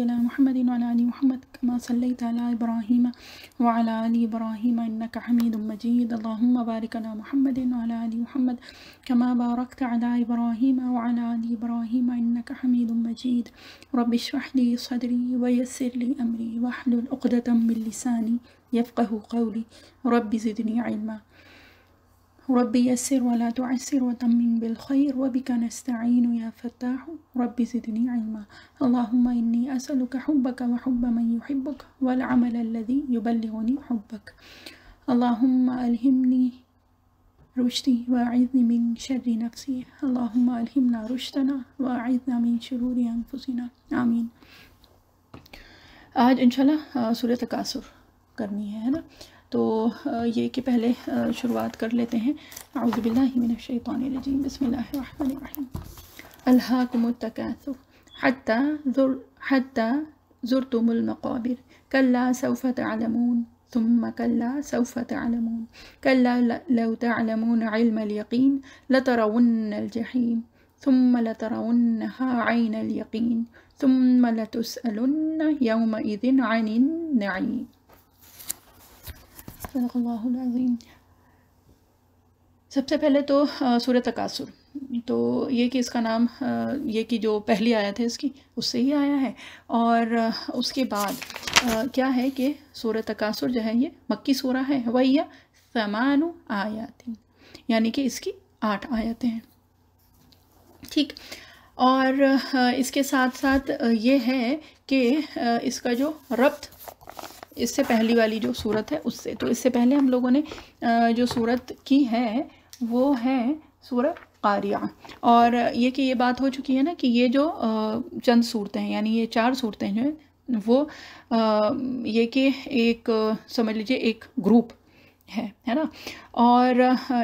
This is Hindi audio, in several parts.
على محمد وعلى آل محمد كما صليت على إبراهيم وعلى آل إبراهيم إنك حميد مجيد اللهم بارك على محمد وعلى آل محمد كما باركت على إبراهيم وعلى آل إبراهيم إنك حميد مجيد رب اشرح لي صدري ويسر لي أمري واحلل عقدة من لساني يفقه قولي رب زدني علما رب يسر ولا تعسر وتمن بالخير وبك نستعين يا فتاح رب زدني علما اللهم إني أسألك حبك وحب من يحبك والعمل الذي يبلغني حبك اللهم ألهمني رشدي وأعذني من شر نفسي اللهم ألهمنا رشدنا وأعذنا من شرور أنفسنا آمين आज إن شاء الله سورة है है ना تو یہ کہ پہلے شروعات کر لیتے ہیں اعوذ باللہ من الشیطان الرجیم بسم اللہ الرحمن الرحیم الہاکم التکاثر حتى زرتم المقابر كلا سوف تعلمون ثم كلا سوف تعلمون كلا لو تعلمون علم اليقين لترون الجحيم ثم لترونها عين اليقين ثم لتسألن يومئذ عن النعيم सबसे पहले तो सूर्य तकासुर तो ये कि इसका नाम ये कि जो पहली आया है इसकी उससे ही आया है और उसके बाद क्या है कि सूर्य तकासुर जो है ये मक्की सूरा है वैया समानु आयातें यानी कि इसकी आठ आयतें हैं ठीक और इसके साथ साथ ये है कि इसका जो रब्त इससे पहली वाली जो सूरत है उससे तो इससे पहले हम लोगों ने जो सूरत की है वो है सूरत कारिया और ये कि ये बात हो चुकी है ना कि ये जो चंद सूरतें हैं यानी ये चार सूरतें हैं वो ये कि एक समझ लीजिए एक ग्रुप है है ना और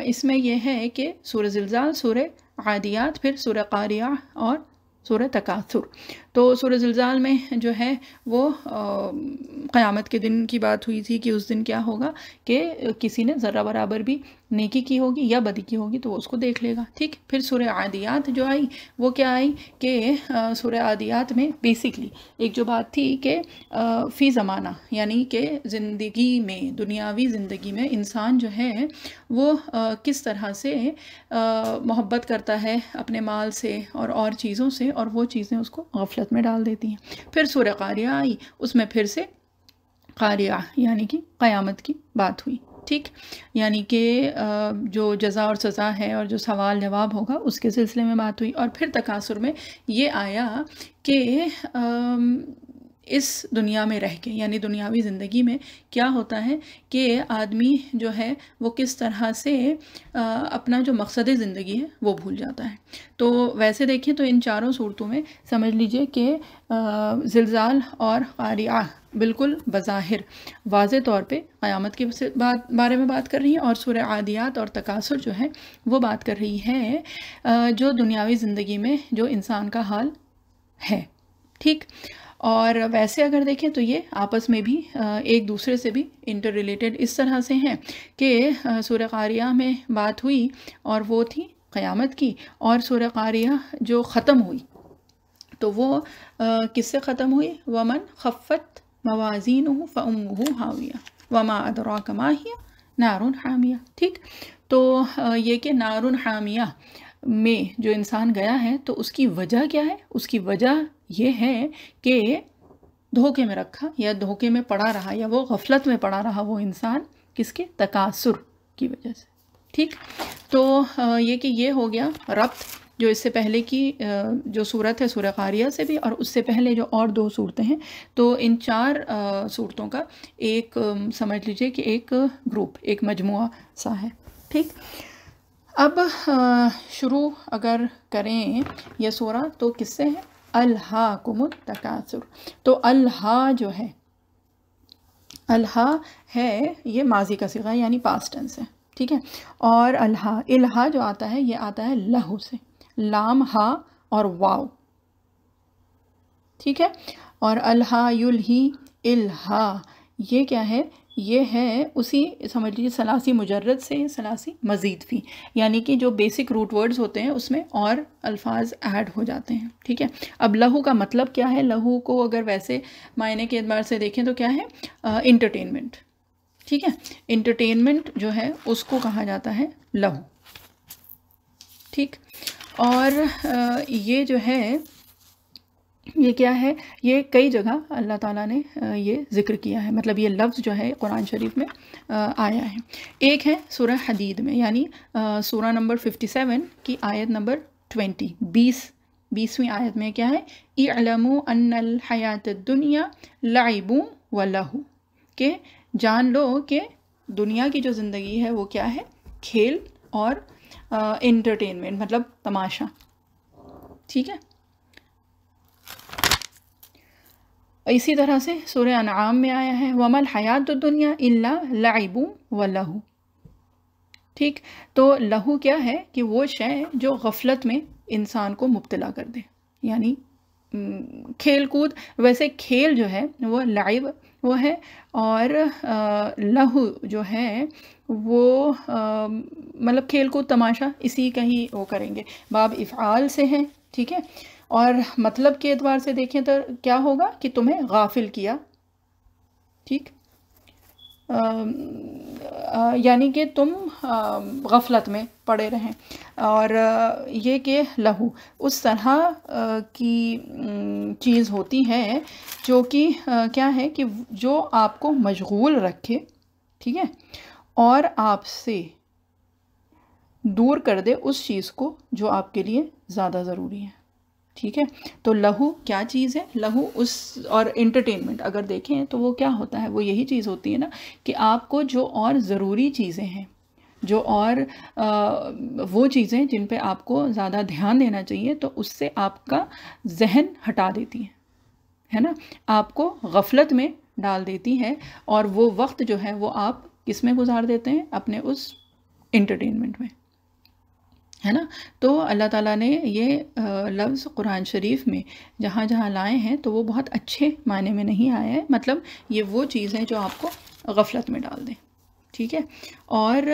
इसमें यह है कि सूर्य जिल्ज़ाल सूर्य आदियात फिर सूर्य कारिया और सूर्य तकासुर तो सूर जलजाल में जो है वो क़यामत के दिन की बात हुई थी कि उस दिन क्या होगा कि किसी ने ज़र्रा बराबर भी नेकी की होगी या बदी की होगी तो वो उसको देख लेगा ठीक फिर सूर्य आदियात जो आई वो क्या आई कि सूर आदियात में बेसिकली एक जो बात थी कि फ़ी ज़माना यानी कि ज़िंदगी में दुनियावी ज़िंदगी में इंसान जो है वो आ, किस तरह से मोहब्बत करता है अपने माल से और और चीज़ों से और वो चीज़ें उसको गफलत सूरत में डाल देती हैं फिर सूर्य कारिया आई उसमें फिर से कारिया यानी कि क़यामत की बात हुई ठीक यानी कि जो जजा और सज़ा है और जो सवाल जवाब होगा उसके सिलसिले में बात हुई और फिर तकासुर में ये आया कि इस दुनिया में रह के यानी दुनियावी ज़िंदगी में क्या होता है कि आदमी जो है वो किस तरह से अपना जो मकसद ज़िंदगी है वो भूल जाता है तो वैसे देखें तो इन चारों सूरतों में समझ लीजिए कि जिलज़ाल और क़ारिया बिल्कुल बज़ाहिर वाज तौर पे क़यामत के बात बारे में बात कर रही हैं और सुर आदियात और तकासुर जो है वो बात कर रही है जो दुनियावी ज़िंदगी में जो इंसान का हाल है ठीक और वैसे अगर देखें तो ये आपस में भी एक दूसरे से भी इंटर रिलेटेड इस तरह से हैं कि सूर्य कारिया में बात हुई और वो थी क़यामत की और सूर्य कारिया जो ख़त्म हुई तो वो किससे ख़त्म हुई वमन खफ़त मवाजीन फ़मू हाविया वमा अदरा कमाहिया नारुन हामिया ठीक तो ये कि नारुन हामिया में जो इंसान गया है तो उसकी वजह क्या है उसकी वजह ये है कि धोखे में रखा या धोखे में पड़ा रहा या वो गफलत में पड़ा रहा वो इंसान किसके तकासुर की वजह से ठीक तो ये कि ये हो गया रब्त जो इससे पहले की जो सूरत है सूर्य खारिया से भी और उससे पहले जो और दो सूरतें हैं तो इन चार सूरतों का एक समझ लीजिए कि एक ग्रुप एक मजमु सा है ठीक अब शुरू अगर करें यह सोरा तो किससे है अल्हा कुमुत तकासुर तो अल्हा जो है अल्हा है ये माजी का सिगा यानी पास्ट टेंस है ठीक है और अल्हा अल्हा जो आता है ये आता है लहू से लाम हा और वाव ठीक है और अल्हा युल्ही इल्हा ये क्या है ये है उसी समझ लीजिए सलासी मुजरद से सलासी मज़ीद भी यानी कि जो बेसिक रूट वर्ड्स होते हैं उसमें और अल्फाज ऐड हो जाते हैं ठीक है अब लहू का मतलब क्या है लहू को अगर वैसे मायने के अतबार से देखें तो क्या है इंटरटेनमेंट ठीक है इंटरटेनमेंट जो है उसको कहा जाता है लहू ठीक और आ, ये जो है ये क्या है ये कई जगह अल्लाह ताला ने ये ज़िक्र किया है मतलब ये लफ्ज़ जो है कुरान शरीफ में आया है एक है सूरह हदीद में यानी सूरह नंबर फिफ्टी सेवन की आयत नंबर ट्वेंटी बीस बीसवीं आयत में क्या है इलमो अन हयात दुनिया लाइबू व लहू के जान लो कि दुनिया की जो ज़िंदगी है वो क्या है खेल और एंटरटेनमेंट मतलब तमाशा ठीक है इसी तरह से सूर्य अनाम में आया है वमल हयात दुनिया इल्ला लाइबू व लहू ठीक तो लहू क्या है कि वो शय जो गफलत में इंसान को मुबतला कर दे यानी खेल कूद वैसे खेल जो है वो लाइव वो है और लहू जो है वो मतलब खेल कूद तमाशा इसी का ही वो करेंगे बाब इफ़ाल से हैं ठीक है और मतलब के एतबार से देखें तो क्या होगा कि तुम्हें गाफिल किया ठीक यानी कि तुम गफलत में पड़े रहें और ये कि लहू उस तरह की चीज़ होती है जो कि क्या है कि जो आपको मशगूल रखे ठीक है और आपसे दूर कर दे उस चीज़ को जो आपके लिए ज़्यादा ज़रूरी है ठीक है तो लहू क्या चीज़ है लहू उस और इंटरटेनमेंट अगर देखें तो वो क्या होता है वो यही चीज़ होती है ना कि आपको जो और ज़रूरी चीज़ें हैं जो और आ, वो चीज़ें जिन पे आपको ज़्यादा ध्यान देना चाहिए तो उससे आपका जहन हटा देती है है ना आपको गफलत में डाल देती है और वो वक्त जो है वो आप किस में गुजार देते हैं अपने उस इंटरटेनमेंट में है ना तो अल्लाह ताला ने ये लफ्ज़ कुरान शरीफ में जहाँ जहाँ लाए हैं तो वो बहुत अच्छे मायने में नहीं आया है मतलब ये वो चीज़ है जो आपको गफलत में डाल दें ठीक है और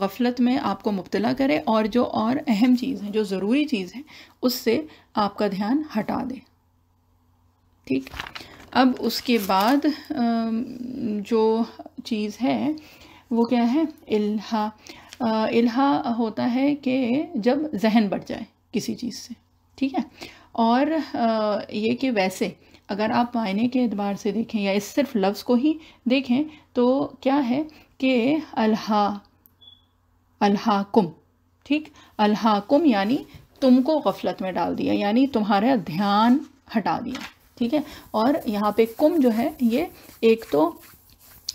गफलत में आपको मुबतला करे और जो और अहम चीज़ है जो ज़रूरी चीज़ है उससे आपका ध्यान हटा दे ठीक अब उसके बाद जो चीज़ है वो क्या है इल्हा इल्हा होता है कि जब जहन बढ़ जाए किसी चीज़ से ठीक है और ये कि वैसे अगर आप मायने के अतबार से देखें या इस सिर्फ लफ्ज़ को ही देखें तो क्या है कि अल्हा अल्हाकुम ठीक अल्हाकुम यानी तुमको गफलत में डाल दिया यानी तुम्हारा ध्यान हटा दिया ठीक है और यहाँ पे कुम जो है ये एक तो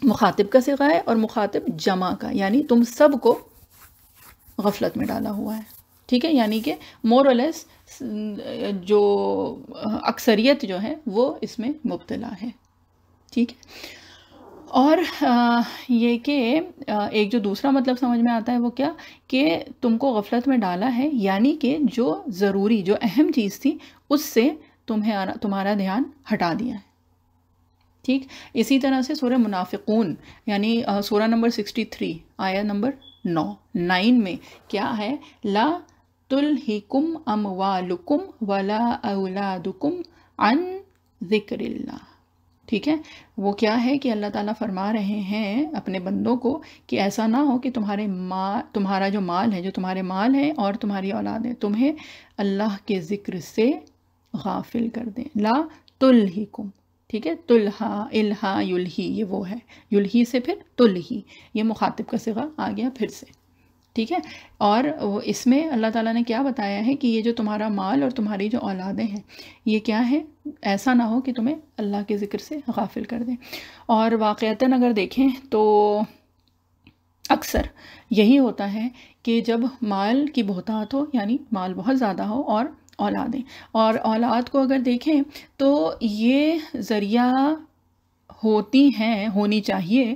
मुखातिब का सिगा है और मुखातिब जमा का यानी तुम सब को गफलत में डाला हुआ है ठीक है यानी कि मोरलेस जो अक्सरियत जो है वो इसमें मुबतला है ठीक है और ये कि एक जो दूसरा मतलब समझ में आता है वो क्या कि तुमको गफलत में डाला है यानी कि जो ज़रूरी जो अहम चीज़ थी उससे तुम्हें तुम्हारा ध्यान हटा दिया है ठीक इसी तरह से सोरे मुनाफिकून यानी सोरा नंबर सिक्सटी थ्री आया नंबर नौ नाइन में क्या है ला अम वालुकुम वला औलादुकुम अन ज़िक्रिल्ला ठीक है वो क्या है कि अल्लाह ताला फरमा रहे हैं अपने बंदों को कि ऐसा ना हो कि तुम्हारे माँ तुम्हारा जो माल है जो तुम्हारे माल है और तुम्हारी औलाद है तुम्हें अल्लाह के ज़िक्र से गाफिल कर दें ला कुम ठीक है तुल्हा इल्हा युल्ही ये वो है युल्ही से फिर तुल्ही ये मुखातिब का सिगा आ गया फिर से ठीक है और इसमें अल्लाह ताला ने क्या बताया है कि ये जो तुम्हारा माल और तुम्हारी जो औलादें हैं ये क्या है ऐसा ना हो कि तुम्हें अल्लाह के ज़िक्र से गाफिल कर दें और वाक़ता अगर देखें तो अक्सर यही होता है कि जब माल की बहुतात हो यानी माल बहुत ज़्यादा हो और औलादें और औलाद को अगर देखें तो ये ज़रिया होती हैं होनी चाहिए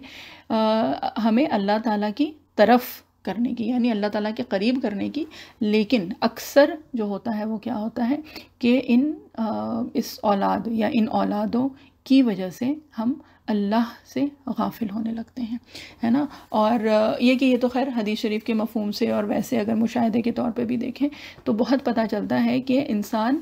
आ, हमें अल्लाह ताला की तरफ करने की यानी अल्लाह ताला के करीब करने की लेकिन अक्सर जो होता है वो क्या होता है कि इन आ, इस औलाद या इन औलादों की वजह से हम अल्लाह से गाफिल होने लगते हैं है ना और ये कि ये तो खैर हदीस शरीफ के मफहम से और वैसे अगर मुशाहे के तौर पे भी देखें तो बहुत पता चलता है कि इंसान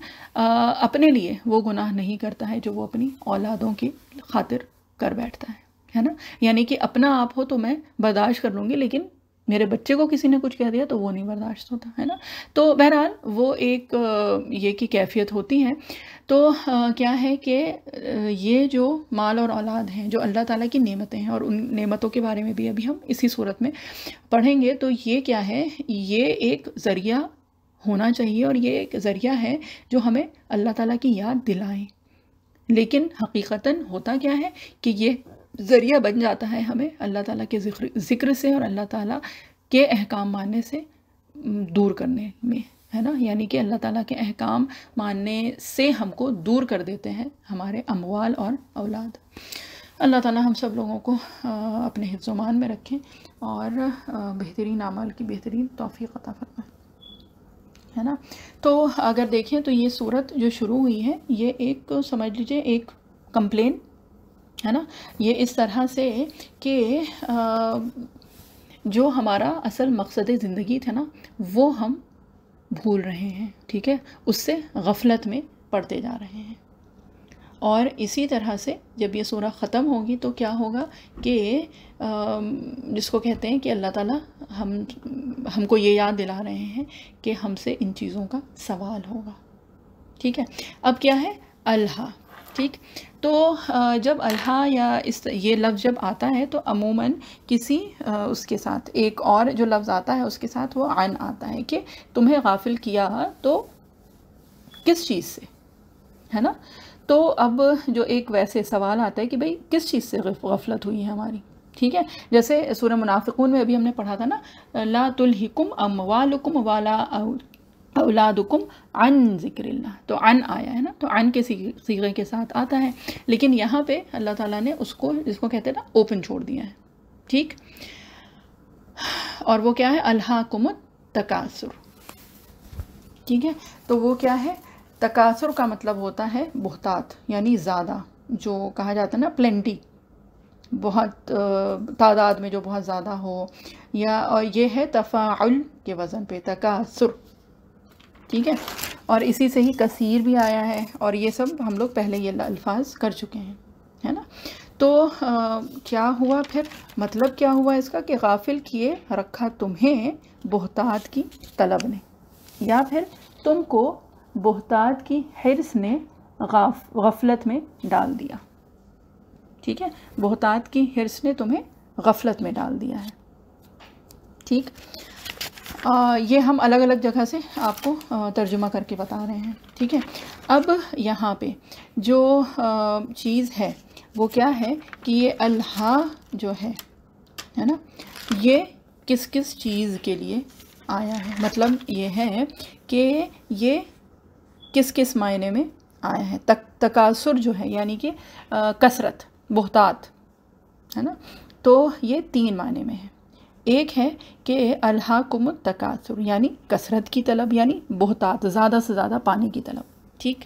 अपने लिए वो गुनाह नहीं करता है जो वो अपनी औलादों की खातिर कर बैठता है है ना यानी कि अपना आप हो तो मैं बर्दाश्त कर लूँगी लेकिन मेरे बच्चे को किसी ने कुछ कह दिया तो वो नहीं बर्दाश्त होता है ना तो बहरहाल वो एक ये की कैफियत होती है तो क्या है कि ये जो माल और औलाद हैं जो अल्लाह ताला की नेमतें हैं और उन नेमतों के बारे में भी अभी हम इसी सूरत में पढ़ेंगे तो ये क्या है ये एक ज़रिया होना चाहिए और ये एक ज़रिया है जो हमें अल्लाह ताला की याद दिलाए लेकिन हकीकता होता क्या है कि ये ज़रिया बन जाता है हमें अल्लाह ताला के जिक्र से और अल्लाह ताला के अहकाम मानने से दूर करने में है ना यानी कि अल्लाह ताला के अहकाम मानने से हमको दूर कर देते हैं हमारे अमवाल और औलाद अल्लाह ताला हम सब लोगों को अपने हिफ्जमान में रखें और बेहतरीन अमल की बेहतरीन तोफ़ी अता फरमाएँ है ना तो अगर देखें तो ये सूरत जो शुरू हुई है ये एक समझ लीजिए एक कंप्लेन है ना ये इस तरह से कि जो हमारा असल मकसद ज़िंदगी था ना वो हम भूल रहे हैं ठीक है उससे गफलत में पड़ते जा रहे हैं और इसी तरह से जब ये सूरह ख़त्म होगी तो क्या होगा कि जिसको कहते हैं कि अल्लाह ताला हम हमको ये याद दिला रहे हैं कि हमसे इन चीज़ों का सवाल होगा ठीक है अब क्या है अल्लाह ठीक तो जब अल्हा या इस ये लफ्ज़ जब आता है तो अमूमन किसी उसके साथ एक और जो लफ्ज़ आता है उसके साथ वो आन आता है कि तुम्हें गाफिल किया तो किस चीज़ से है ना तो अब जो एक वैसे सवाल आता है कि भाई किस चीज़ से गफलत हुई है हमारी ठीक है जैसे सूर्य मुनाफिकून में अभी हमने पढ़ा था ना ला अम वालकुम वाला औलादुकुम अन ज़िक्रिल्ला तो अन आया है ना तो अन के सीगे के साथ आता है लेकिन यहाँ पे अल्लाह ताला ने उसको जिसको कहते हैं ना ओपन छोड़ दिया है ठीक और वो क्या है अल्हाकुमुत तकासुर ठीक है तो वो क्या है तकासुर का मतलब होता है बहतात यानी ज़्यादा जो कहा जाता है ना प्लेंटी बहुत तादाद में जो बहुत ज़्यादा हो या और ये है तफ़ाउल के वज़न पे तकासुर ठीक है और इसी से ही कसीर भी आया है और ये सब हम लोग पहले ये अल्फाज कर चुके हैं है ना तो आ, क्या हुआ फिर मतलब क्या हुआ इसका कि गाफिल किए रखा तुम्हें बहतात की तलब ने या फिर तुमको बहतात की हिरस ने गाफ गफलत में डाल दिया ठीक है बहतात की हिरस ने तुम्हें गफलत में डाल दिया है ठीक ये हम अलग अलग जगह से आपको तर्जुमा करके बता रहे हैं ठीक है अब यहाँ पे जो चीज़ है वो क्या है कि ये अल्हा जो है है ना ये किस किस चीज़ के लिए आया है मतलब ये है कि ये किस किस मायने में आया है तक तकासुर जो है यानी कि कसरत बहतात है ना तो ये तीन मायने में है एक है कि अलहाकुम तकासुर यानी कसरत की तलब यानी बहतात ज़्यादा से ज़्यादा पाने की तलब ठीक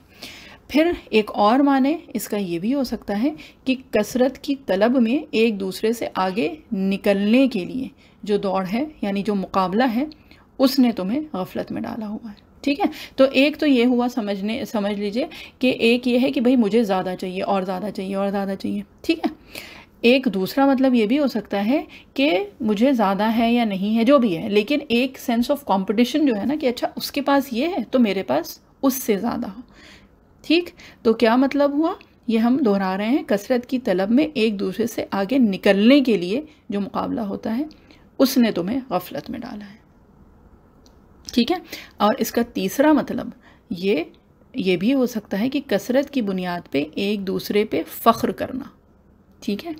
फिर एक और माने इसका ये भी हो सकता है कि कसरत की तलब में एक दूसरे से आगे निकलने के लिए जो दौड़ है यानी जो मुकाबला है उसने तुम्हें गफलत में डाला हुआ है ठीक है तो एक तो ये हुआ समझने समझ लीजिए कि एक ये है कि भाई मुझे ज़्यादा चाहिए और ज़्यादा चाहिए और ज़्यादा चाहिए ठीक है एक दूसरा मतलब ये भी हो सकता है कि मुझे ज़्यादा है या नहीं है जो भी है लेकिन एक सेंस ऑफ कंपटीशन जो है ना कि अच्छा उसके पास ये है तो मेरे पास उससे ज़्यादा हो ठीक तो क्या मतलब हुआ ये हम दोहरा रहे हैं कसरत की तलब में एक दूसरे से आगे निकलने के लिए जो मुकाबला होता है उसने तुम्हें गफलत में डाला है ठीक है और इसका तीसरा मतलब ये ये भी हो सकता है कि कसरत की बुनियाद पे एक दूसरे पे फ़ख्र करना ठीक है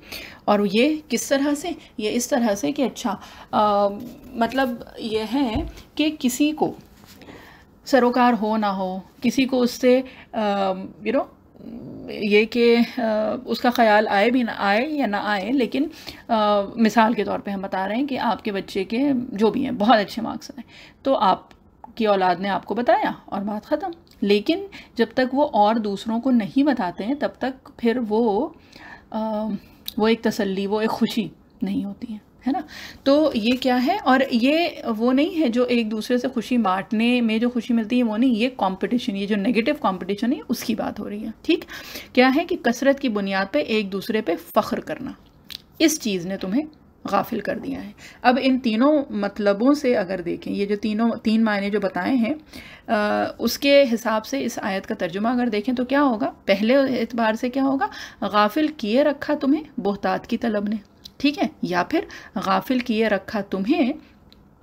और ये किस तरह से ये इस तरह से कि अच्छा आ, मतलब ये है कि किसी को सरोकार हो ना हो किसी को उससे यू नो ये कि उसका ख्याल आए भी ना आए या ना आए लेकिन आ, मिसाल के तौर पे हम बता रहे हैं कि आपके बच्चे के जो भी हैं बहुत अच्छे मार्क्स आए तो आप की औलाद ने आपको बताया और बात ख़त्म लेकिन जब तक वो और दूसरों को नहीं बताते हैं तब तक फिर वो आ, वो एक तसल्ली वो एक खुशी नहीं होती है है ना तो ये क्या है और ये वो नहीं है जो एक दूसरे से खुशी बांटने में जो खुशी मिलती है वो नहीं ये कंपटीशन ये जो नेगेटिव कंपटीशन है उसकी बात हो रही है ठीक क्या है कि कसरत की बुनियाद पे एक दूसरे पे फ़ख्र करना इस चीज़ ने तुम्हें गाफिल कर दिया है अब इन तीनों मतलबों से अगर देखें ये जो तीनों तीन मायने जो बताए हैं आ, उसके हिसाब से इस आयत का तर्जुमा अगर देखें तो क्या होगा पहले एतबार से क्या होगा गाफिल किए रखा तुम्हें बहतात की तलब ने ठीक है या फिर गाफिल किए रखा तुम्हें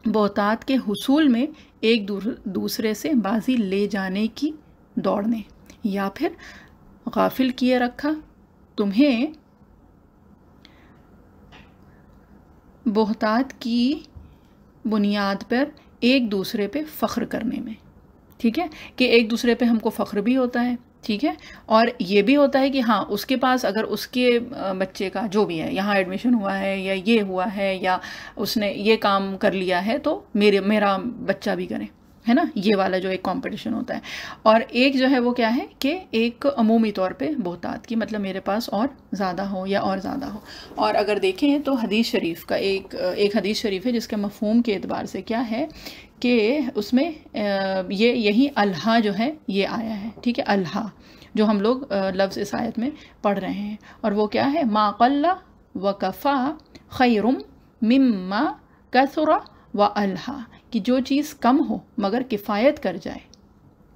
बहतात के हसूल में एक दूसरे से बाजी ले जाने की दौड़ ने या फिर गाफिल किए रखा तुम्हें बहतात की बुनियाद पर एक दूसरे पे फ़ख्र करने में ठीक है कि एक दूसरे पे हमको फ़ख्र भी होता है ठीक है और ये भी होता है कि हाँ उसके पास अगर उसके बच्चे का जो भी है यहाँ एडमिशन हुआ है या ये हुआ है या उसने ये काम कर लिया है तो मेरे मेरा बच्चा भी करें है ना ये वाला जो एक कंपटीशन होता है और एक जो है वो क्या है कि एक अमूमी तौर पे बहुतात की मतलब मेरे पास और ज़्यादा हो या और ज़्यादा हो और अगर देखें तो हदीस शरीफ का एक एक हदीस शरीफ है जिसके मफहम के अतबार से क्या है कि उसमें ये यही अल्हा जो है ये आया है ठीक है अल्हा जो हम लोग लफ्ज़ इस आयत में पढ़ रहे हैं और वो क्या है माकल्ला वकफ़ा खैरुम मम्मा कसरा व अल्हा कि जो चीज़ कम हो मगर किफ़ायत कर जाए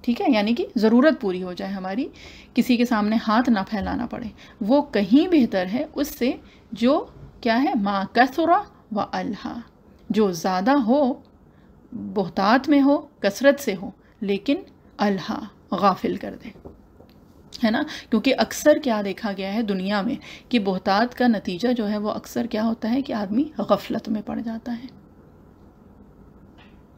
ठीक है यानी कि ज़रूरत पूरी हो जाए हमारी किसी के सामने हाथ ना फैलाना पड़े वो कहीं बेहतर है उससे जो क्या है माँ कसरा व अल्हा जो ज़्यादा हो बहतात में हो कसरत से हो लेकिन अल्हा गाफिल कर दे है ना क्योंकि अक्सर क्या देखा गया है दुनिया में कि बहतात का नतीजा जो है वो अक्सर क्या होता है कि आदमी गफलत में पड़ जाता है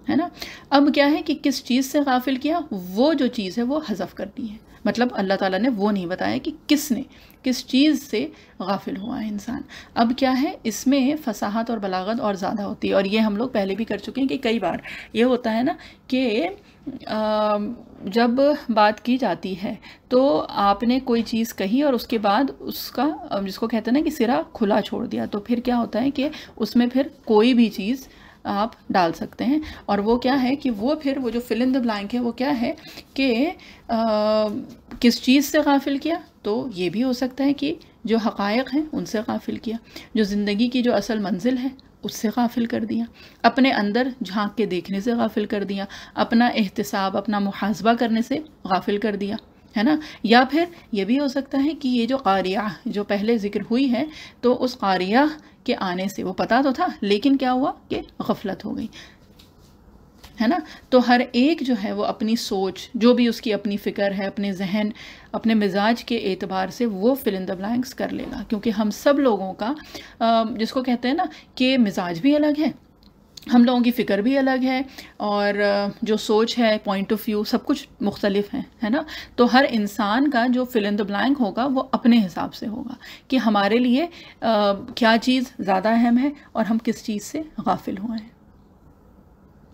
है ना अब क्या है कि किस चीज़ से गाफिल किया वो जो चीज़ है वो हजफ कर दी है मतलब अल्लाह ताला ने वो नहीं बताया कि किसने किस चीज़ से गाफिल हुआ है इंसान अब क्या है इसमें फसाहत और बलागत और ज़्यादा होती है और ये हम लोग पहले भी कर चुके हैं कि कई बार ये होता है ना कि जब बात की जाती है तो आपने कोई चीज़ कही और उसके बाद उसका जिसको कहते हैं ना कि सिरा खुला छोड़ दिया तो फिर क्या होता है कि उसमें फिर कोई भी चीज़ आप डाल सकते हैं और वो क्या है कि वो फिर वो जो फिल इन द ब्लैंक है वो क्या है कि किस चीज़ से गाफिल किया तो ये भी हो सकता है कि जो हक़ायक हैं उनसे गाफिल किया जो ज़िंदगी की जो असल मंजिल है उससे गाफिल कर दिया अपने अंदर झांक के देखने से गाफिल कर दिया अपना एहतसाब अपना मुहासबा करने से गाफिल कर दिया है ना या फिर ये भी हो सकता है कि ये जो कारिया जो पहले जिक्र हुई है तो उस कारिया के आने से वो पता तो था लेकिन क्या हुआ कि गफलत हो गई है ना तो हर एक जो है वो अपनी सोच जो भी उसकी अपनी फ़िक्र है अपने जहन अपने मिजाज के एतबार से वो फिल इन द ब्लैंक्स कर लेगा क्योंकि हम सब लोगों का जिसको कहते हैं ना कि मिजाज भी अलग है हम लोगों की फ़िक्र भी अलग है और जो सोच है पॉइंट ऑफ व्यू सब कुछ मुख्तलिफ है है ना तो हर इंसान का जो फिल इन द ब्लैंक होगा वो अपने हिसाब से होगा कि हमारे लिए आ, क्या चीज़ ज़्यादा अहम है और हम किस चीज़ से गाफिल हुए हैं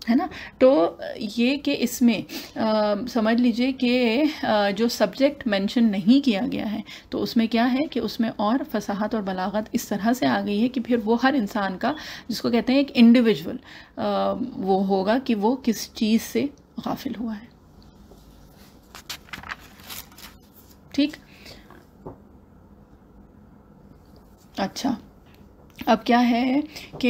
है ना तो ये कि इसमें समझ लीजिए कि जो सब्जेक्ट मेंशन नहीं किया गया है तो उसमें क्या है कि उसमें और फसाहत और बलागत इस तरह से आ गई है कि फिर वो हर इंसान का जिसको कहते हैं एक इंडिविजुअल वो होगा कि वो किस चीज़ से गाफिल हुआ है ठीक अच्छा अब क्या है कि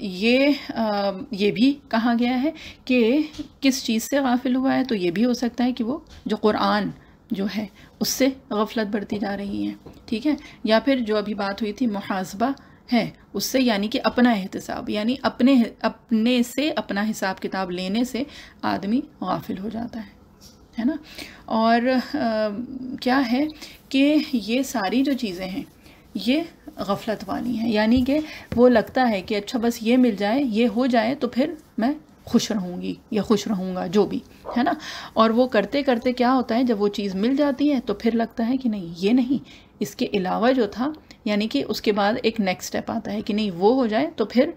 ये आ, ये भी कहा गया है कि किस चीज़ से गाफिल हुआ है तो ये भी हो सकता है कि वो जो क़ुरान जो है उससे गफलत बढ़ती जा रही है ठीक है या फिर जो अभी बात हुई थी मुहासबा है उससे यानी कि अपना एहतसाब यानी अपने अपने से अपना हिसाब किताब लेने से आदमी गाफिल हो जाता है है ना और आ, क्या है कि ये सारी जो चीज़ें हैं ये गफलत वाली है यानी कि वो लगता है कि अच्छा बस ये मिल जाए ये हो जाए तो फिर मैं खुश रहूँगी या खुश रहूँगा जो भी है ना और वो करते करते क्या होता है जब वो चीज़ मिल जाती है तो फिर लगता है कि नहीं ये नहीं इसके अलावा जो था यानी कि उसके बाद एक नेक्स्ट स्टेप आता है कि नहीं वो हो जाए तो फिर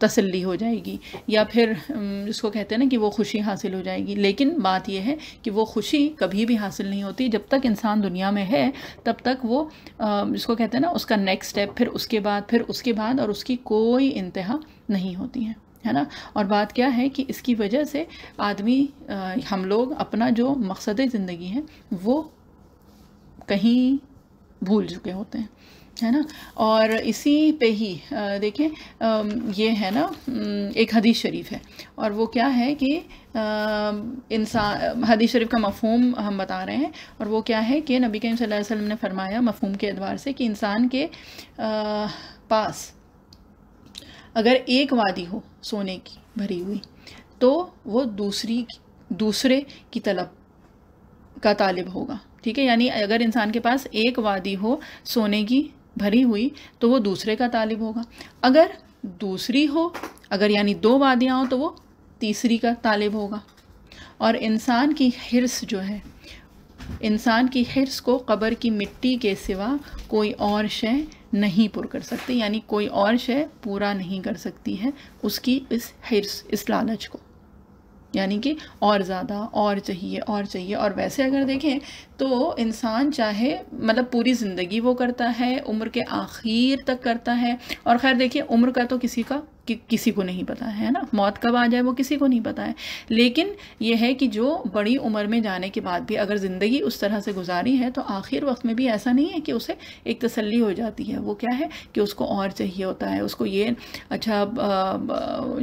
तसल्ली हो जाएगी या फिर जिसको कहते हैं ना कि वो खुशी हासिल हो जाएगी लेकिन बात यह है कि वो खुशी कभी भी हासिल नहीं होती जब तक इंसान दुनिया में है तब तक वो जिसको कहते हैं ना उसका नेक्स्ट स्टेप फिर उसके बाद फिर उसके बाद और उसकी कोई इंतहा नहीं होती है है ना और बात क्या है कि इसकी वजह से आदमी हम लोग अपना जो मकसद ज़िंदगी है वो कहीं भूल चुके होते हैं है ना और इसी पे ही देखिए ये है ना एक हदीस शरीफ है और वो क्या है कि इंसान हदीस शरीफ का मफहम हम बता रहे हैं और वो क्या है कि नबी करीम सल्लल्लाहु अलैहि वसल्लम ने फरमाया मफहम के अदवार से कि इंसान के पास अगर एक वादी हो सोने की भरी हुई तो वो दूसरी दूसरे की तलब का तालिब होगा ठीक है यानी अगर इंसान के पास एक वादी हो सोने की भरी हुई तो वो दूसरे का तालिब होगा अगर दूसरी हो अगर यानी दो वादियाँ हों तो वो तीसरी का तालिब होगा और इंसान की हिरस जो है इंसान की हिरस को कब्र की मिट्टी के सिवा कोई और शय नहीं पुर कर सकती यानी कोई और शय पूरा नहीं कर सकती है उसकी इस हिरस इस लालच को यानी कि और ज़्यादा और चाहिए और चाहिए और वैसे अगर देखें तो इंसान चाहे मतलब पूरी ज़िंदगी वो करता है उम्र के आखिर तक करता है और खैर देखिए उम्र का तो किसी का कि, किसी को नहीं पता है ना मौत कब आ जाए वो किसी को नहीं पता है लेकिन ये है कि जो बड़ी उम्र में जाने के बाद भी अगर ज़िंदगी उस तरह से गुजारी है तो आखिर वक्त में भी ऐसा नहीं है कि उसे एक तसल्ली हो जाती है वो क्या है कि उसको और चाहिए होता है उसको ये अच्छा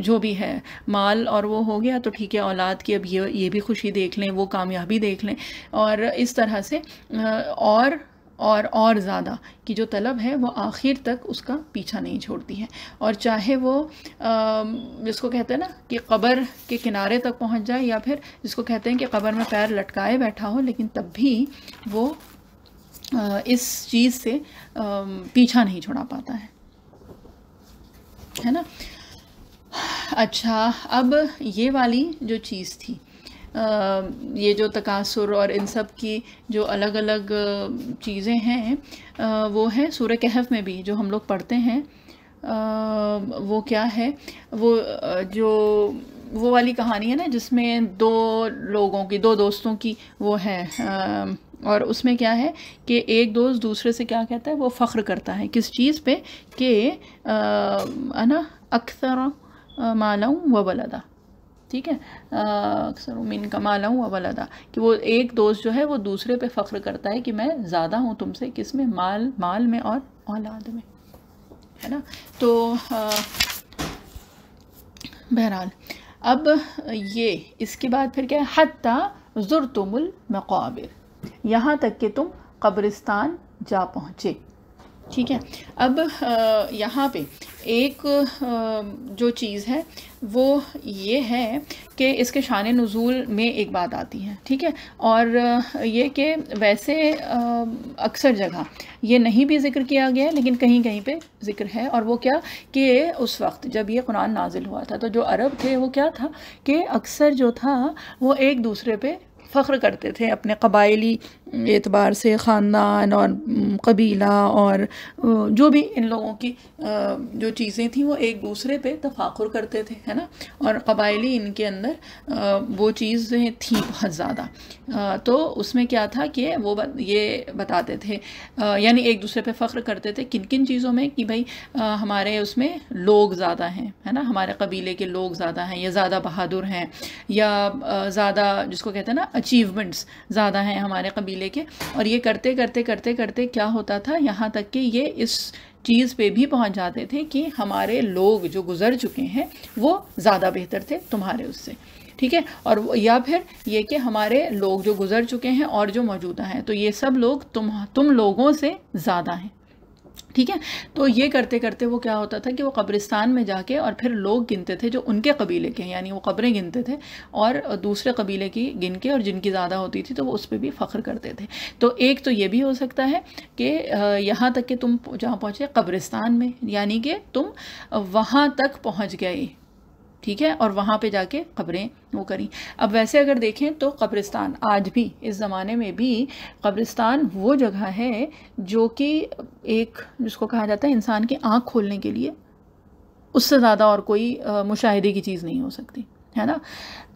जो भी है माल और वो हो गया तो ठीक है औलाद की अब ये ये भी खुशी देख लें वो कामयाबी देख लें और इस तरह से और और और ज़्यादा कि जो तलब है वो आखिर तक उसका पीछा नहीं छोड़ती है और चाहे वो जिसको कहते हैं ना कि कब्र के किनारे तक पहुंच जाए या फिर जिसको कहते हैं कि कब्र में पैर लटकाए बैठा हो लेकिन तब भी वो इस चीज़ से पीछा नहीं छोड़ा पाता है है ना अच्छा अब ये वाली जो चीज़ थी ये जो तकासुर और इन सब की जो अलग अलग चीज़ें हैं वो है सूर्य कहफ में भी जो हम लोग पढ़ते हैं वो क्या है वो जो वो वाली कहानी है ना जिसमें दो लोगों की दो दोस्तों की वो है और उसमें क्या है कि एक दोस्त दूसरे से क्या कहता है वो फ़ख्र करता है किस चीज़ पे कि है ना अक्सर मालाऊँ व बलदा ठीक है अक्सर मिन कमाला हूँ अवलदा कि वो एक दोस्त जो है वो दूसरे पे फ़ख्र करता है कि मैं ज़्यादा हूँ तुमसे किस में माल माल में और औलाद में है ना तो बहरहाल अब ये इसके बाद फिर क्या है हती ज़ुर तुमुल मकबर यहाँ तक कि तुम कब्रिस्तान जा पहुँचे ठीक है अब यहाँ पे एक जो चीज़ है वो ये है कि इसके शान नज़ूल में एक बात आती है ठीक है और ये कि वैसे अक्सर जगह ये नहीं भी ज़िक्र किया गया है लेकिन कहीं कहीं पे ज़िक्र है और वो क्या कि उस वक्त जब ये कुरान नाजिल हुआ था तो जो अरब थे वो क्या था कि अक्सर जो था वो एक दूसरे पे फ़ख्र करते थे अपने कबायली एतबार से ख़ानदान और कबीला और जो भी इन लोगों की जो चीज़ें थी वो एक दूसरे पे तफाखुर करते थे है ना और कबायली इनके अंदर वो चीज़ें थी बहुत ज़्यादा तो उसमें क्या था कि वो ये बताते थे यानी एक दूसरे पे फ़ख्र करते थे किन किन चीज़ों में कि भाई हमारे उसमें लोग ज़्यादा हैं है ना हमारे कबीले के लोग ज़्यादा हैं या ज़्यादा बहादुर हैं या ज़्यादा जिसको कहते हैं ना अचीवमेंट्स ज़्यादा हैं हमारे कबीले लेके और ये करते करते करते करते क्या होता था यहाँ तक कि ये इस चीज़ पे भी पहुँच जाते थे कि हमारे लोग जो गुजर चुके हैं वो ज़्यादा बेहतर थे तुम्हारे उससे ठीक है और या फिर ये कि हमारे लोग जो गुजर चुके हैं और जो मौजूदा हैं तो ये सब लोग तुम तुम लोगों से ज़्यादा हैं ठीक है तो ये करते करते वो क्या होता था कि वो कब्रिस्तान में जाके और फिर लोग गिनते थे जो उनके कबीले के यानी वो कब्रें गिनते थे और दूसरे कबीले की गिन के और जिनकी ज़्यादा होती थी तो वो उस पर भी फ़ख्र करते थे तो एक तो ये भी हो सकता है कि यहाँ तक कि तुम जहाँ पहुँचे कब्रिस्तान में यानी कि तुम वहाँ तक पहुँच गए ठीक है और वहाँ पे जाके खबरें वो करी अब वैसे अगर देखें तो कब्रिस्तान आज भी इस ज़माने में भी कब्रिस्तान वो जगह है जो कि एक जिसको कहा जाता है इंसान की आँख खोलने के लिए उससे ज़्यादा और कोई मुशाहदे की चीज़ नहीं हो सकती है ना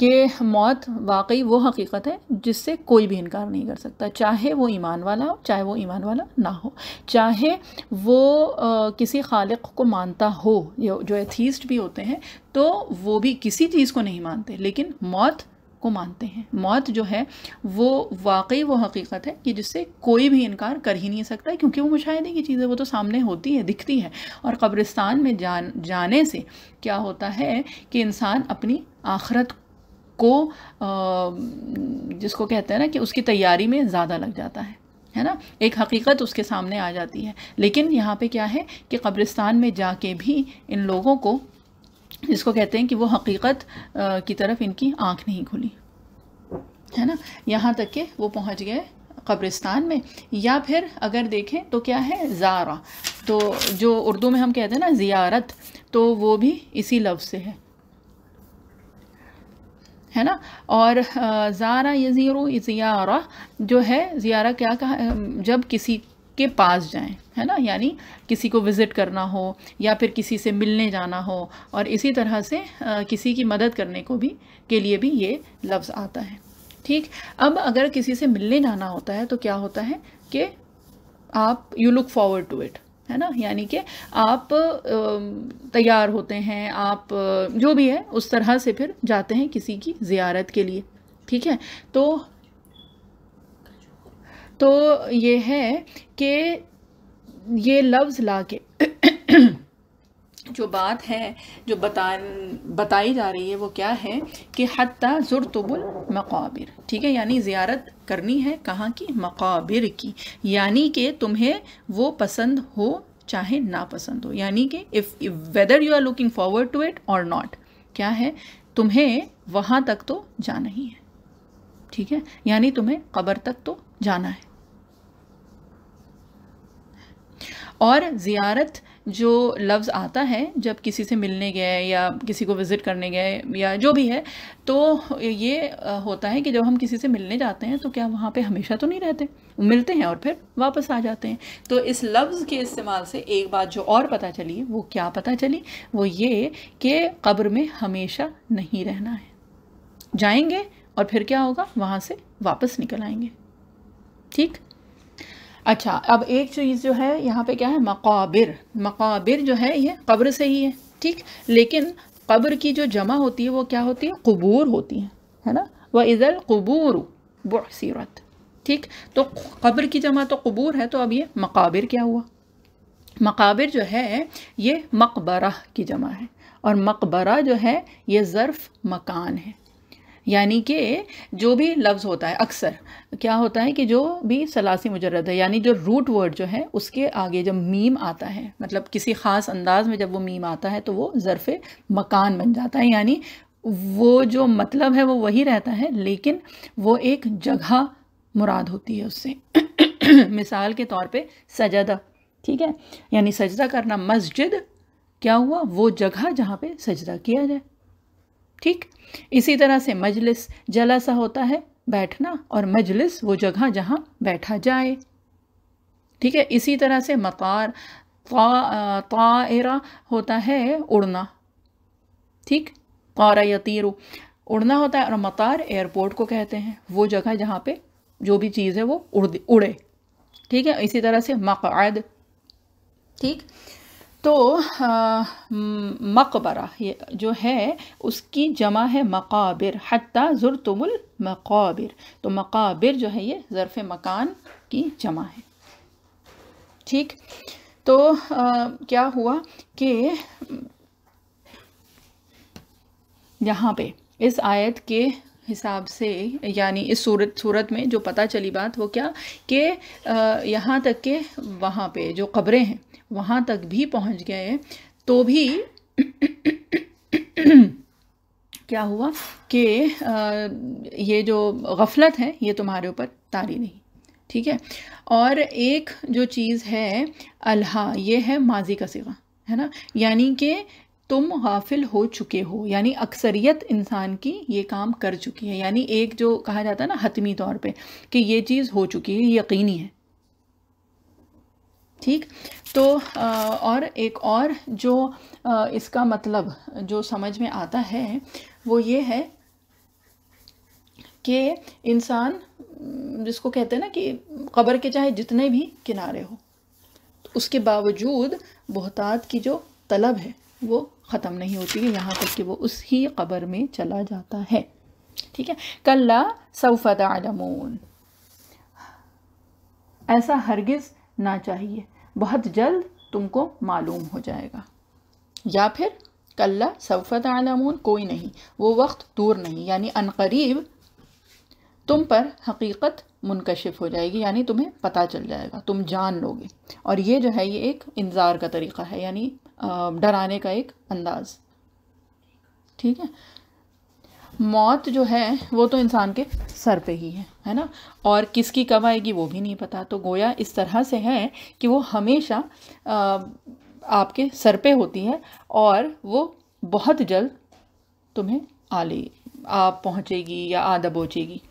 कि मौत वाकई वो हकीकत है जिससे कोई भी इनकार नहीं कर सकता चाहे वो ईमान वाला हो चाहे वो ईमान वाला ना हो चाहे वो आ, किसी खालिक को मानता हो जो एथीस्ट भी होते हैं तो वो भी किसी चीज़ को नहीं मानते लेकिन मौत को मानते हैं मौत जो है वो वाकई वो हकीकत है कि जिससे कोई भी इनकार कर ही नहीं सकता है क्योंकि वो मुशाहदे की चीज़ है वो तो सामने होती है दिखती है और कब्रिस्तान में जान जाने से क्या होता है कि इंसान अपनी आखरत को जिसको कहते हैं ना कि उसकी तैयारी में ज़्यादा लग जाता है है ना एक हकीकत उसके सामने आ जाती है लेकिन यहाँ पे क्या है कि कब्रिस्तान में जाके भी इन लोगों को जिसको कहते हैं कि वो हकीकत की तरफ इनकी आंख नहीं खुली है ना यहाँ तक के वो पहुँच गए कब्रिस्तान में या फिर अगर देखें तो क्या है ज़ारा तो जो उर्दू में हम कहते हैं ना ज़ियारत तो वो भी इसी लफ्ज़ से है है ना और ज़ारा यज़ीरो ज़ियारा जो है ज़ियारा क्या कहा जब किसी के पास जाएं है ना यानी किसी को विज़िट करना हो या फिर किसी से मिलने जाना हो और इसी तरह से आ, किसी की मदद करने को भी के लिए भी ये लफ्ज़ आता है ठीक अब अगर किसी से मिलने जाना होता है तो क्या होता है कि आप you look forward to it है ना यानी कि आप तैयार होते हैं आप जो भी है उस तरह से फिर जाते हैं किसी की ज़ियारत के लिए ठीक है तो तो ये है कि ये लफ्ज़ ला के जो बात है जो बता बताई जा रही है वो क्या है कि हती ज़ुरतबुल मकाबिर ठीक है यानी ज़ियारत करनी है कहाँ की मकाबिर की यानी कि तुम्हें वो पसंद हो चाहे नापसंद हो यानी कि if whether you are looking forward to it और नॉट क्या है तुम्हें वहाँ तक तो जाना ही है ठीक है यानी तुम्हें कबर तक तो जाना है और ज़ियारत जो लफ्ज़ आता है जब किसी से मिलने गए या किसी को विज़िट करने गए या जो भी है तो ये होता है कि जब हम किसी से मिलने जाते हैं तो क्या वहाँ पे हमेशा तो नहीं रहते मिलते हैं और फिर वापस आ जाते हैं तो इस लफ्ज़ के इस्तेमाल से एक बात जो और पता चली वो क्या पता चली वो ये कि कब्र में हमेशा नहीं रहना है जाएंगे और फिर क्या होगा वहाँ से वापस निकल आएंगे ठीक अच्छा अब एक चीज़ जो है यहाँ पे क्या है मकाबिर मकाबिर जो है ये कब्र से ही है ठीक लेकिन कब्र की जो जमा होती है वो क्या होती है कबूर होती है है ना वह इज़ल कबूर बसीरत ठीक तो कब्र की जमा तो कबूर है तो अब ये मकाबिर क्या हुआ मकाबिर जो है ये मकबरा की जमा है और मकबरा जो है ये ज़र्फ़ मकान है यानी कि जो भी लफ्ज़ होता है अक्सर क्या होता है कि जो भी सलासी मुजरद है यानी जो रूट वर्ड जो है उसके आगे जब मीम आता है मतलब किसी ख़ास अंदाज में जब वो मीम आता है तो वो ज़रफ़ मकान बन जाता है यानी वो जो मतलब है वो वही रहता है लेकिन वो एक जगह मुराद होती है उससे मिसाल के तौर पे सजदा ठीक है यानी सजदा करना मस्जिद क्या हुआ वो जगह जहाँ पे सजदा किया जाए ठीक इसी तरह से मजलिस जलासा होता है बैठना और मजलिस वो जगह जहाँ बैठा जाए ठीक है इसी तरह से मकार तारा होता है उड़ना ठीक तारा या तीरू उड़ना होता है और मतार एयरपोर्ट को कहते हैं वो जगह जहाँ पे जो भी चीज़ है वो उड़ उड़े ठीक है इसी तरह से मकआद ठीक तो मकबरा ये जो है उसकी जमा है मकाबिर ज़ुर तुमुल मकाबिर तो मकाबिर जो है ये ज़रफ़ मकान की जमा है ठीक तो आ, क्या हुआ कि यहाँ पे इस आयत के हिसाब से यानी इस सूरत सूरत में जो पता चली बात वो क्या कि यहाँ तक के वहाँ पे जो कब्रें हैं वहाँ तक भी पहुँच गए तो भी क्या हुआ कि ये जो गफलत है ये तुम्हारे ऊपर तारी नहीं ठीक है और एक जो चीज़ है अल्हा ये है माजी का सिगा है ना यानी कि तुम गाफिल हो चुके हो यानी अक्सरियत इंसान की ये काम कर चुकी है यानी एक जो कहा जाता है ना हतमी तौर पे कि ये चीज़ हो चुकी है यकीनी है ठीक तो और एक और जो इसका मतलब जो समझ में आता है वो ये है कि इंसान जिसको कहते हैं ना कि कब्र के चाहे जितने भी किनारे हो तो उसके बावजूद बहतात की जो तलब है वो ख़त्म नहीं होती है यहाँ तक कि वो उस ही कब्र में चला जाता है ठीक है कल्ला सऊफ़त आलमून ऐसा हरगिज़ ना चाहिए बहुत जल्द तुमको मालूम हो जाएगा या फिर कल्ला सफ़त आलमून कोई नहीं वो वक्त दूर नहीं यानी अनकरीब तुम पर हकीकत मुनकशिफ हो जाएगी यानी तुम्हें पता चल जाएगा तुम जान लोगे और ये जो है ये एक इंतज़ार का तरीक़ा है यानी डराने का एक अंदाज़ ठीक है मौत जो है वो तो इंसान के सर पे ही है है ना और किसकी कब आएगी वो भी नहीं पता तो गोया इस तरह से है कि वो हमेशा आपके सर पे होती है और वो बहुत जल्द तुम्हें आ ले आ पहुँचेगी या आ दबोचेगी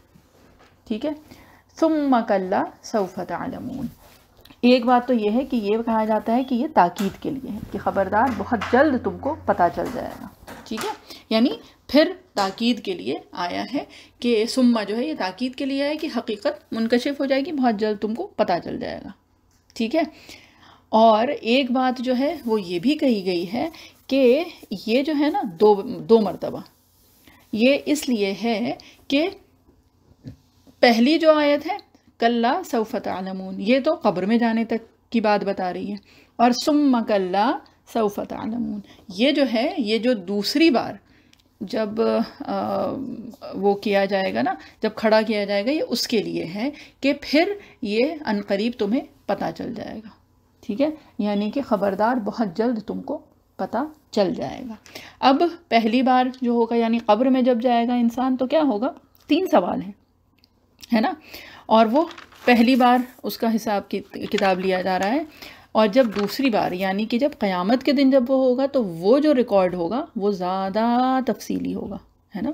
ठीक है सुमकल्ला कल्ला सऊफ़त आलमून एक बात तो ये है कि ये कहा जाता है कि ये ताकीद के लिए है कि ख़बरदार बहुत जल्द तुमको पता चल जाएगा ठीक है यानी फिर ताकीद के लिए आया है कि सुम्मा जो है ये ताकीद के लिए आया कि हकीकत मुनकशिफ हो जाएगी बहुत जल्द तुमको पता चल जाएगा ठीक है और एक बात जो है वो ये भी कही गई है कि ये जो है ना दो दो मरतबा ये इसलिए है कि पहली जो आयत है कल्ला सऊफ़त आलमून ये तो कब्र में जाने तक की बात बता रही है और सुम्मा कल्ला सऊफ़त आलमून ये जो है ये जो दूसरी बार जब आ, वो किया जाएगा ना जब खड़ा किया जाएगा ये उसके लिए है कि फिर ये अनकरीब तुम्हें पता चल जाएगा ठीक है यानी कि ख़बरदार बहुत जल्द तुमको पता चल जाएगा अब पहली बार जो होगा यानी कब्र में जब जाएगा इंसान तो क्या होगा तीन सवाल हैं है ना और वो पहली बार उसका हिसाब की किताब लिया जा रहा है और जब दूसरी बार यानी कि जब क़यामत के दिन जब वो होगा तो वो जो रिकॉर्ड होगा वो ज़्यादा तफसीली होगा है ना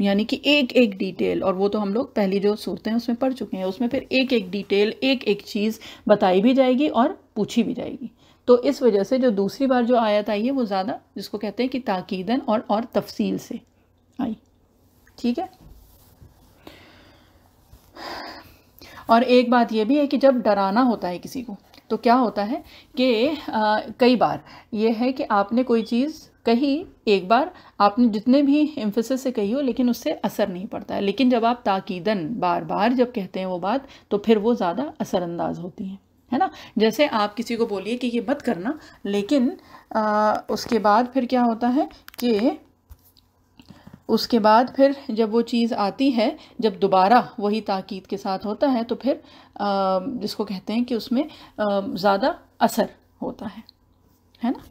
यानी कि एक एक डिटेल और वो तो हम लोग पहली जो सूरतें हैं उसमें पढ़ चुके हैं उसमें फिर एक एक डिटेल एक एक चीज़ बताई भी जाएगी और पूछी भी जाएगी तो इस वजह से जो दूसरी बार जो आयत आई है वो ज़्यादा जिसको कहते हैं कि ताकीदन और और तफसील से आई ठीक है और एक बात ये भी है कि जब डराना होता है किसी को तो क्या होता है कि कई बार ये है कि आपने कोई चीज़ कही एक बार आपने जितने भी एम्फोसिस से कही हो लेकिन उससे असर नहीं पड़ता है लेकिन जब आप ताकीदन बार बार जब कहते हैं वो बात तो फिर वो ज़्यादा असरअंदाज होती है है ना जैसे आप किसी को बोलिए कि ये मत करना लेकिन आ, उसके बाद फिर क्या होता है कि उसके बाद फिर जब वो चीज़ आती है जब दोबारा वही ताक़ीद के साथ होता है तो फिर जिसको कहते हैं कि उसमें ज़्यादा असर होता है है ना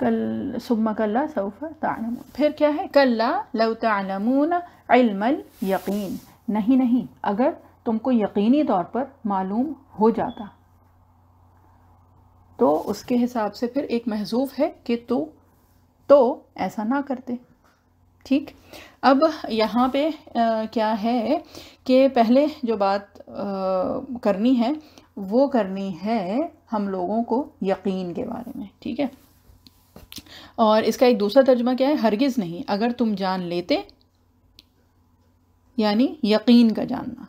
कल कल्ला सऊफ़ा फिर क्या है कल्ला लमून यकीन नहीं नहीं अगर तुमको यकीनी तौर पर मालूम हो जाता तो उसके हिसाब से फिर एक महजूफ है कि तो तो ऐसा ना करते ठीक अब यहाँ पे आ, क्या है कि पहले जो बात आ, करनी है वो करनी है हम लोगों को यकीन के बारे में ठीक है और इसका एक दूसरा तर्जमा क्या है हरगिज़ नहीं अगर तुम जान लेते यानी यकीन का जानना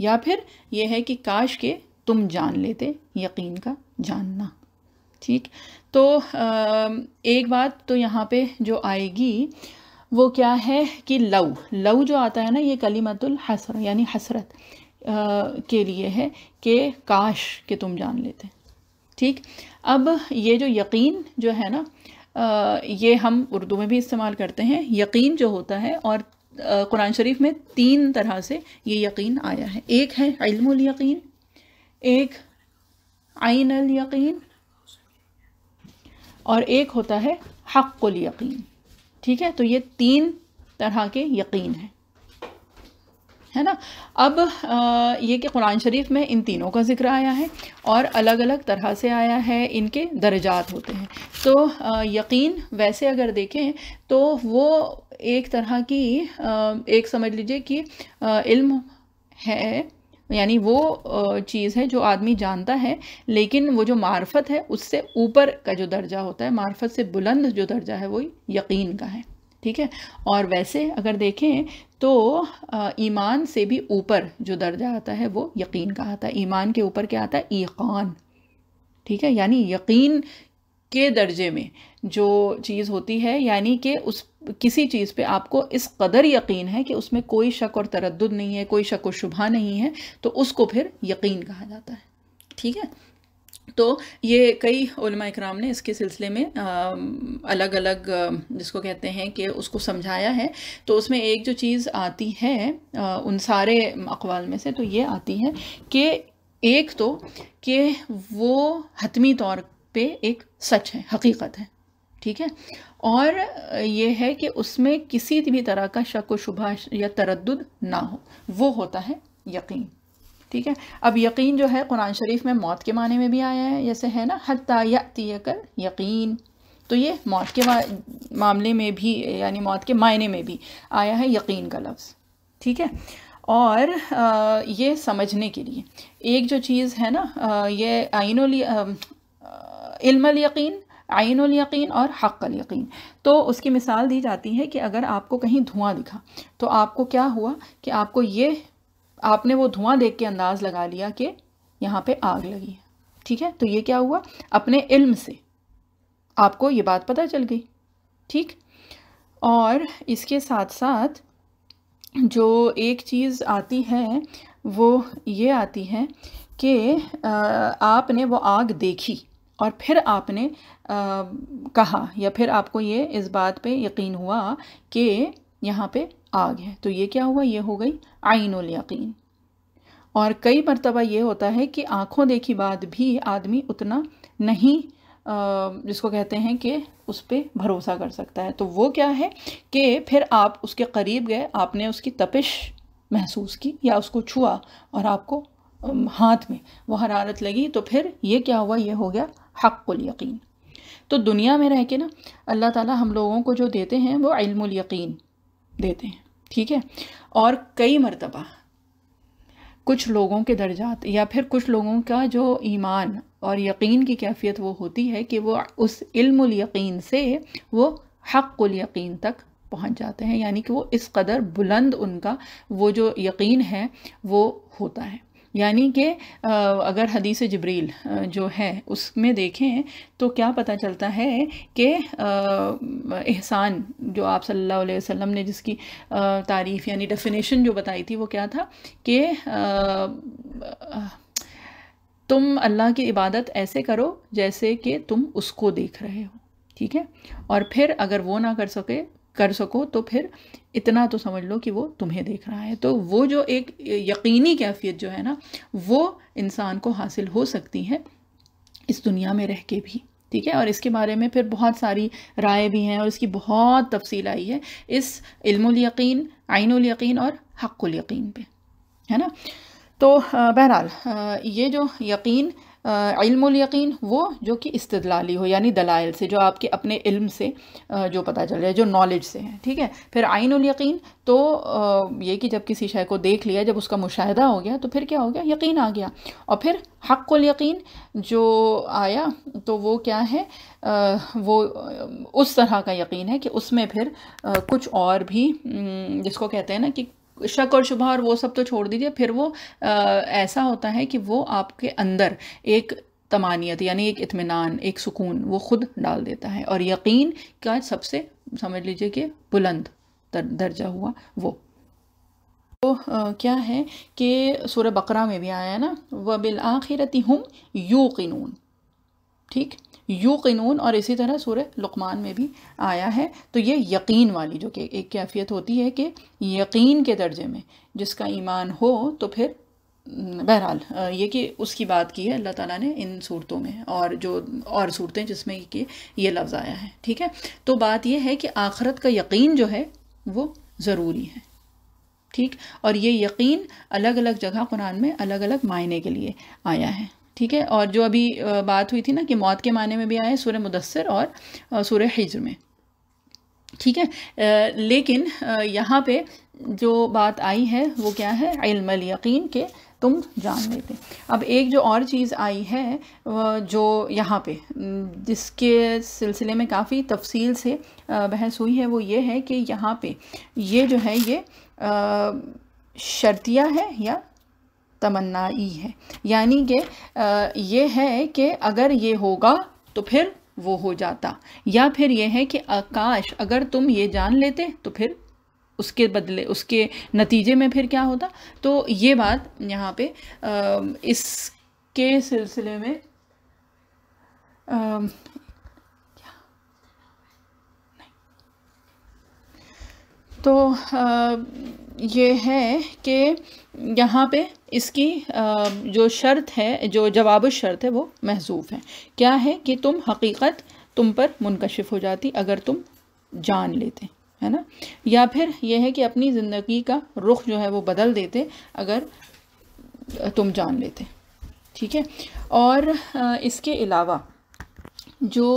या फिर यह है कि काश के तुम जान लेते यकीन का जानना ठीक तो एक बात तो यहाँ पे जो आएगी वो क्या है कि लव लव जो आता है ना ये कलीमतुल हसर यानी हसरत आ, के लिए है कि काश के तुम जान लेते ठीक अब ये जो यकीन जो है ना आ, ये हम उर्दू में भी इस्तेमाल करते हैं यकीन जो होता है और कुरान शरीफ में तीन तरह से ये यकीन आया है एक है इल्मुल यकीन एक आइन अल यकीन और एक होता है हक़ुल यकीन ठीक है तो ये तीन तरह के यकीन हैं है ना अब आ, ये कि कुरान शरीफ में इन तीनों का जिक्र आया है और अलग अलग तरह से आया है इनके दर्जात होते हैं तो आ, यकीन वैसे अगर देखें तो वो एक तरह की आ, एक समझ लीजिए कि इल्म है यानी वो चीज़ है जो आदमी जानता है लेकिन वो जो मार्फत है उससे ऊपर का जो दर्जा होता है मार्फत से बुलंद जो दर्जा है वो यकीन का है ठीक है और वैसे अगर देखें तो ईमान से भी ऊपर जो दर्जा आता है वो यकीन का आता है ईमान के ऊपर क्या आता है ईकान ठीक है यानी यकीन के दर्जे में जो चीज़ होती है यानी कि उस किसी चीज़ पे आपको इस कदर यकीन है कि उसमें कोई शक और तरद नहीं है कोई शक व शुभा नहीं है तो उसको फिर यकीन कहा जाता है ठीक है तो ये कई कराम ने इसके सिलसिले में आ, अलग अलग जिसको कहते हैं कि उसको समझाया है तो उसमें एक जो चीज़ आती है आ, उन सारे अकवाल में से तो ये आती है कि एक तो कि वो हतमी तौर पे एक सच है हकीकत है ठीक है और ये है कि उसमें किसी भी तरह का शक व शुभा या तरद ना हो वो होता है यकीन ठीक है अब यकीन जो है कुरान शरीफ में मौत के माने में भी आया है जैसे है ना हत्ता कर यकीन तो ये मौत के मामले में भी यानी मौत के मायने में भी आया है यकीन का लफ्ज़ ठीक है और आ, ये समझने के लिए एक जो चीज़ है ना आ, ये आइनल यकीन आयन यकीन और हक़ यकीन तो उसकी मिसाल दी जाती है कि अगर आपको कहीं धुआं दिखा तो आपको क्या हुआ कि आपको ये आपने वो धुआं देख के अंदाज़ लगा लिया कि यहाँ पे आग लगी है ठीक है तो ये क्या हुआ अपने इल्म से आपको ये बात पता चल गई ठीक और इसके साथ साथ जो एक चीज़ आती है वो ये आती है कि आपने वो आग देखी और फिर आपने आ, कहा या फिर आपको ये इस बात पे यकीन हुआ कि यहाँ पे आग है तो ये क्या हुआ ये हो गई आइनुल यकीन और कई मरतबा ये होता है कि आँखों देखी बात भी आदमी उतना नहीं जिसको कहते हैं कि उस पर भरोसा कर सकता है तो वो क्या है कि फिर आप उसके करीब गए आपने उसकी तपिश महसूस की या उसको छुआ और आपको हाथ में वो हरारत लगी तो फिर ये क्या हुआ ये हो गया यकीन तो दुनिया में रह के ना अल्लाह ताला हम लोगों को जो देते हैं वो यकीन देते हैं ठीक है और कई मरतबा कुछ लोगों के दर्जात या फिर कुछ लोगों का जो ईमान और यकीन की कैफियत वो होती है कि वो उस यकीन से वो यकीन तक पहुंच जाते हैं यानी कि वो इस कदर बुलंद उनका वो जो यकीन है वो होता है यानी कि अगर हदीस जबरील जो है उसमें देखें तो क्या पता चलता है कि एहसान जो आप सल्लल्लाहु अलैहि वसल्लम ने जिसकी तारीफ़ यानी डेफिनेशन जो बताई थी वो क्या था कि तुम अल्लाह की इबादत ऐसे करो जैसे कि तुम उसको देख रहे हो ठीक है और फिर अगर वो ना कर सके कर सको तो फिर इतना तो समझ लो कि वो तुम्हें देख रहा है तो वो जो एक यकीनी कैफियत जो है ना वो इंसान को हासिल हो सकती है इस दुनिया में रह के भी ठीक है और इसके बारे में फिर बहुत सारी राय भी हैं और इसकी बहुत तफसील आई है इस इल्मीन आइनुल यकीन और हक़ुल यकीन पे है ना तो बहरहाल ये जो यकीन यकीन वो जो कि इस्तलाली हो यानी दलाइल से जो आपके अपने इल्म से जो पता चल जाए जो नॉलेज से है ठीक है फिर आइन यकीन तो ये कि जब किसी शय को देख लिया जब उसका मुशाह हो गया तो फिर क्या हो गया यकीन आ गया और फिर हक यकीन जो आया तो वो क्या है वो उस तरह का यकीन है कि उसमें फिर कुछ और भी जिसको कहते हैं ना कि शक और शुभा और वो सब तो छोड़ दीजिए फिर वो आ, ऐसा होता है कि वो आपके अंदर एक तमानियत यानी एक इतमान एक सुकून वो खुद डाल देता है और यकीन का सबसे समझ लीजिए कि बुलंद दर, दर्जा हुआ वो तो आ, क्या है कि सूर्य बकरा में भी आया है ना वह बिल आखिरती हूँ यू ठीक यू और इसी तरह सूर्य लुकमान में भी आया है तो ये यकीन वाली जो कि एक कैफियत होती है कि यकीन के दर्जे में जिसका ईमान हो तो फिर बहरहाल ये कि उसकी बात की है अल्लाह ताला ने इन सूरतों में और जो और सूरतें जिसमें कि ये लफ्ज़ आया है ठीक है तो बात यह है कि आखरत का यकीन जो है वो ज़रूरी है ठीक और ये यकीन अलग अलग जगह कुरान में अलग अलग मायने के लिए आया है ठीक है और जो अभी बात हुई थी ना कि मौत के माने में भी आए सूर्य मुदसर और सूर्य हिज्र में ठीक है लेकिन यहाँ पे जो बात आई है वो क्या है इल्म यकीन के तुम जान लेते अब एक जो और चीज़ आई है जो यहाँ पे जिसके सिलसिले में काफ़ी तफसील से बहस हुई है वो ये है कि यहाँ पे ये जो है ये शर्तिया है या तमन्नाई है यानी कि ये है कि अगर ये होगा तो फिर वो हो जाता या फिर यह है कि आकाश अगर तुम ये जान लेते तो फिर उसके बदले उसके नतीजे में फिर क्या होता तो ये बात यहाँ पे इसके सिलसिले में आ, तो आ, ये है कि यहाँ पे इसकी जो शर्त है जो जवाब शर्त है वो महजूफ है क्या है कि तुम हकीकत तुम पर मुनकशिफ हो जाती अगर तुम जान लेते है ना या फिर यह है कि अपनी ज़िंदगी का रुख जो है वो बदल देते अगर तुम जान लेते ठीक है और इसके अलावा जो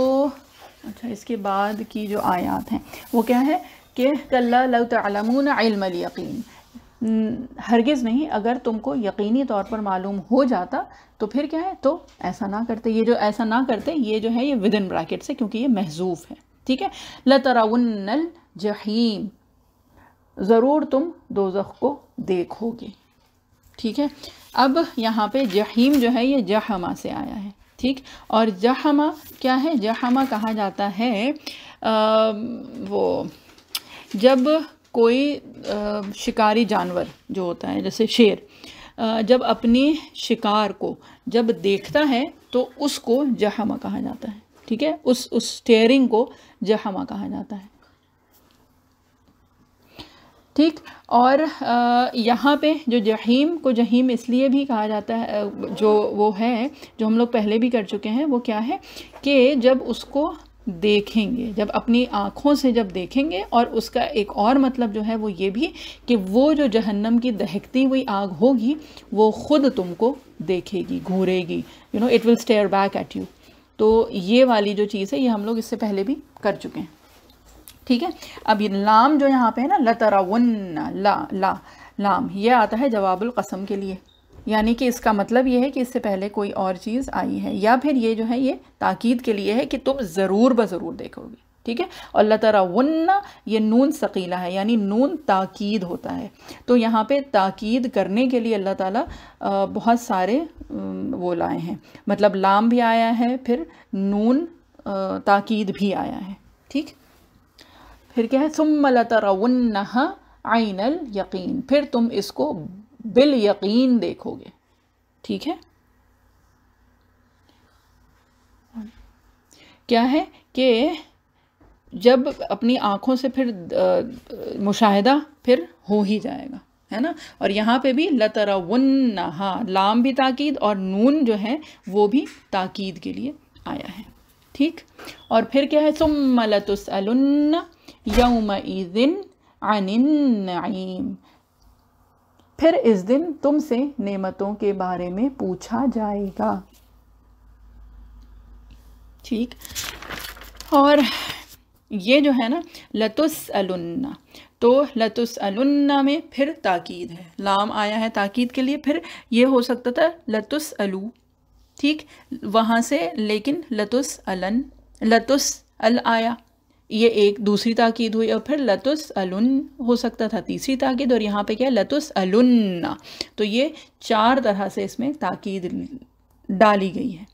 अच्छा इसके बाद की जो आयात हैं वो क्या है कि कल्ला यकीन हरगिज़ नहीं अगर तुमको यकीनी तौर पर मालूम हो जाता तो फिर क्या है तो ऐसा ना करते ये जो ऐसा ना करते ये जो है ये विद इन ब्रैकेट से क्योंकि ये महजूफ़ है ठीक है लतराउन्नल जहीम ज़रूर तुम दोजख को देखोगे ठीक है अब यहाँ पे जहीम जो है ये जहमा से आया है ठीक और जहमा क्या है जहमा कहा जाता है आ, वो जब कोई शिकारी जानवर जो होता है जैसे शेर जब अपनी शिकार को जब देखता है तो उसको जहमा कहा जाता है ठीक है उस उस स्टेयरिंग को जहमा कहा जाता है ठीक और यहाँ पे जो जहीम को जहीम इसलिए भी कहा जाता है जो वो है जो हम लोग पहले भी कर चुके हैं वो क्या है कि जब उसको देखेंगे जब अपनी आँखों से जब देखेंगे और उसका एक और मतलब जो है वो ये भी कि वो जो जहन्नम की दहकती हुई आग होगी वो ख़ुद तुमको देखेगी घूरेगी you know it will stare back at you तो ये वाली जो चीज़ है ये हम लोग इससे पहले भी कर चुके हैं ठीक है अब ये लाम जो यहाँ पे है ना लतरा ला ला लाम ये आता है जवाबुल कसम के लिए यानी कि इसका मतलब ये है कि इससे पहले कोई और चीज़ आई है या फिर ये जो है ये ताकीद के लिए है कि तुम ज़रूर ब ज़रूर देखोगे ठीक है और लतरावन्ना ये नून सकीला है यानी नून ताकीद होता है तो यहाँ पे ताकीद करने के लिए अल्लाह ताला बहुत सारे वो लाए हैं मतलब लाम भी आया है फिर नून ताकीद भी आया है ठीक फिर क्या है सुम लतरावन्ना आइनल यकीन फिर तुम इसको बिल यकीन देखोगे ठीक है क्या है कि जब अपनी आंखों से फिर मुशाहिदा फिर हो ही जाएगा है ना और यहाँ पे भी लतरवन हाँ लाम भी ताकीद और नून जो है वो भी ताकीद के लिए आया है ठीक और फिर क्या है सुम लतुसलन्न यौम ईदिन अनिन फिर इस दिन तुमसे नेमतों के बारे में पूछा जाएगा ठीक और ये जो है ना लतुस अलुन्ना तो लतुस अलुन्ना में फिर ताकीद है लाम आया है ताकीद के लिए फिर ये हो सकता था लतुस अलू ठीक वहाँ से लेकिन लतुस अलन लतुस अल आया ये एक दूसरी ताकीद हुई और फिर लतुस अलुन हो सकता था तीसरी ताकीद और यहाँ पे क्या है लतुस अलुन्ना तो ये चार तरह से इसमें ताकीद डाली गई है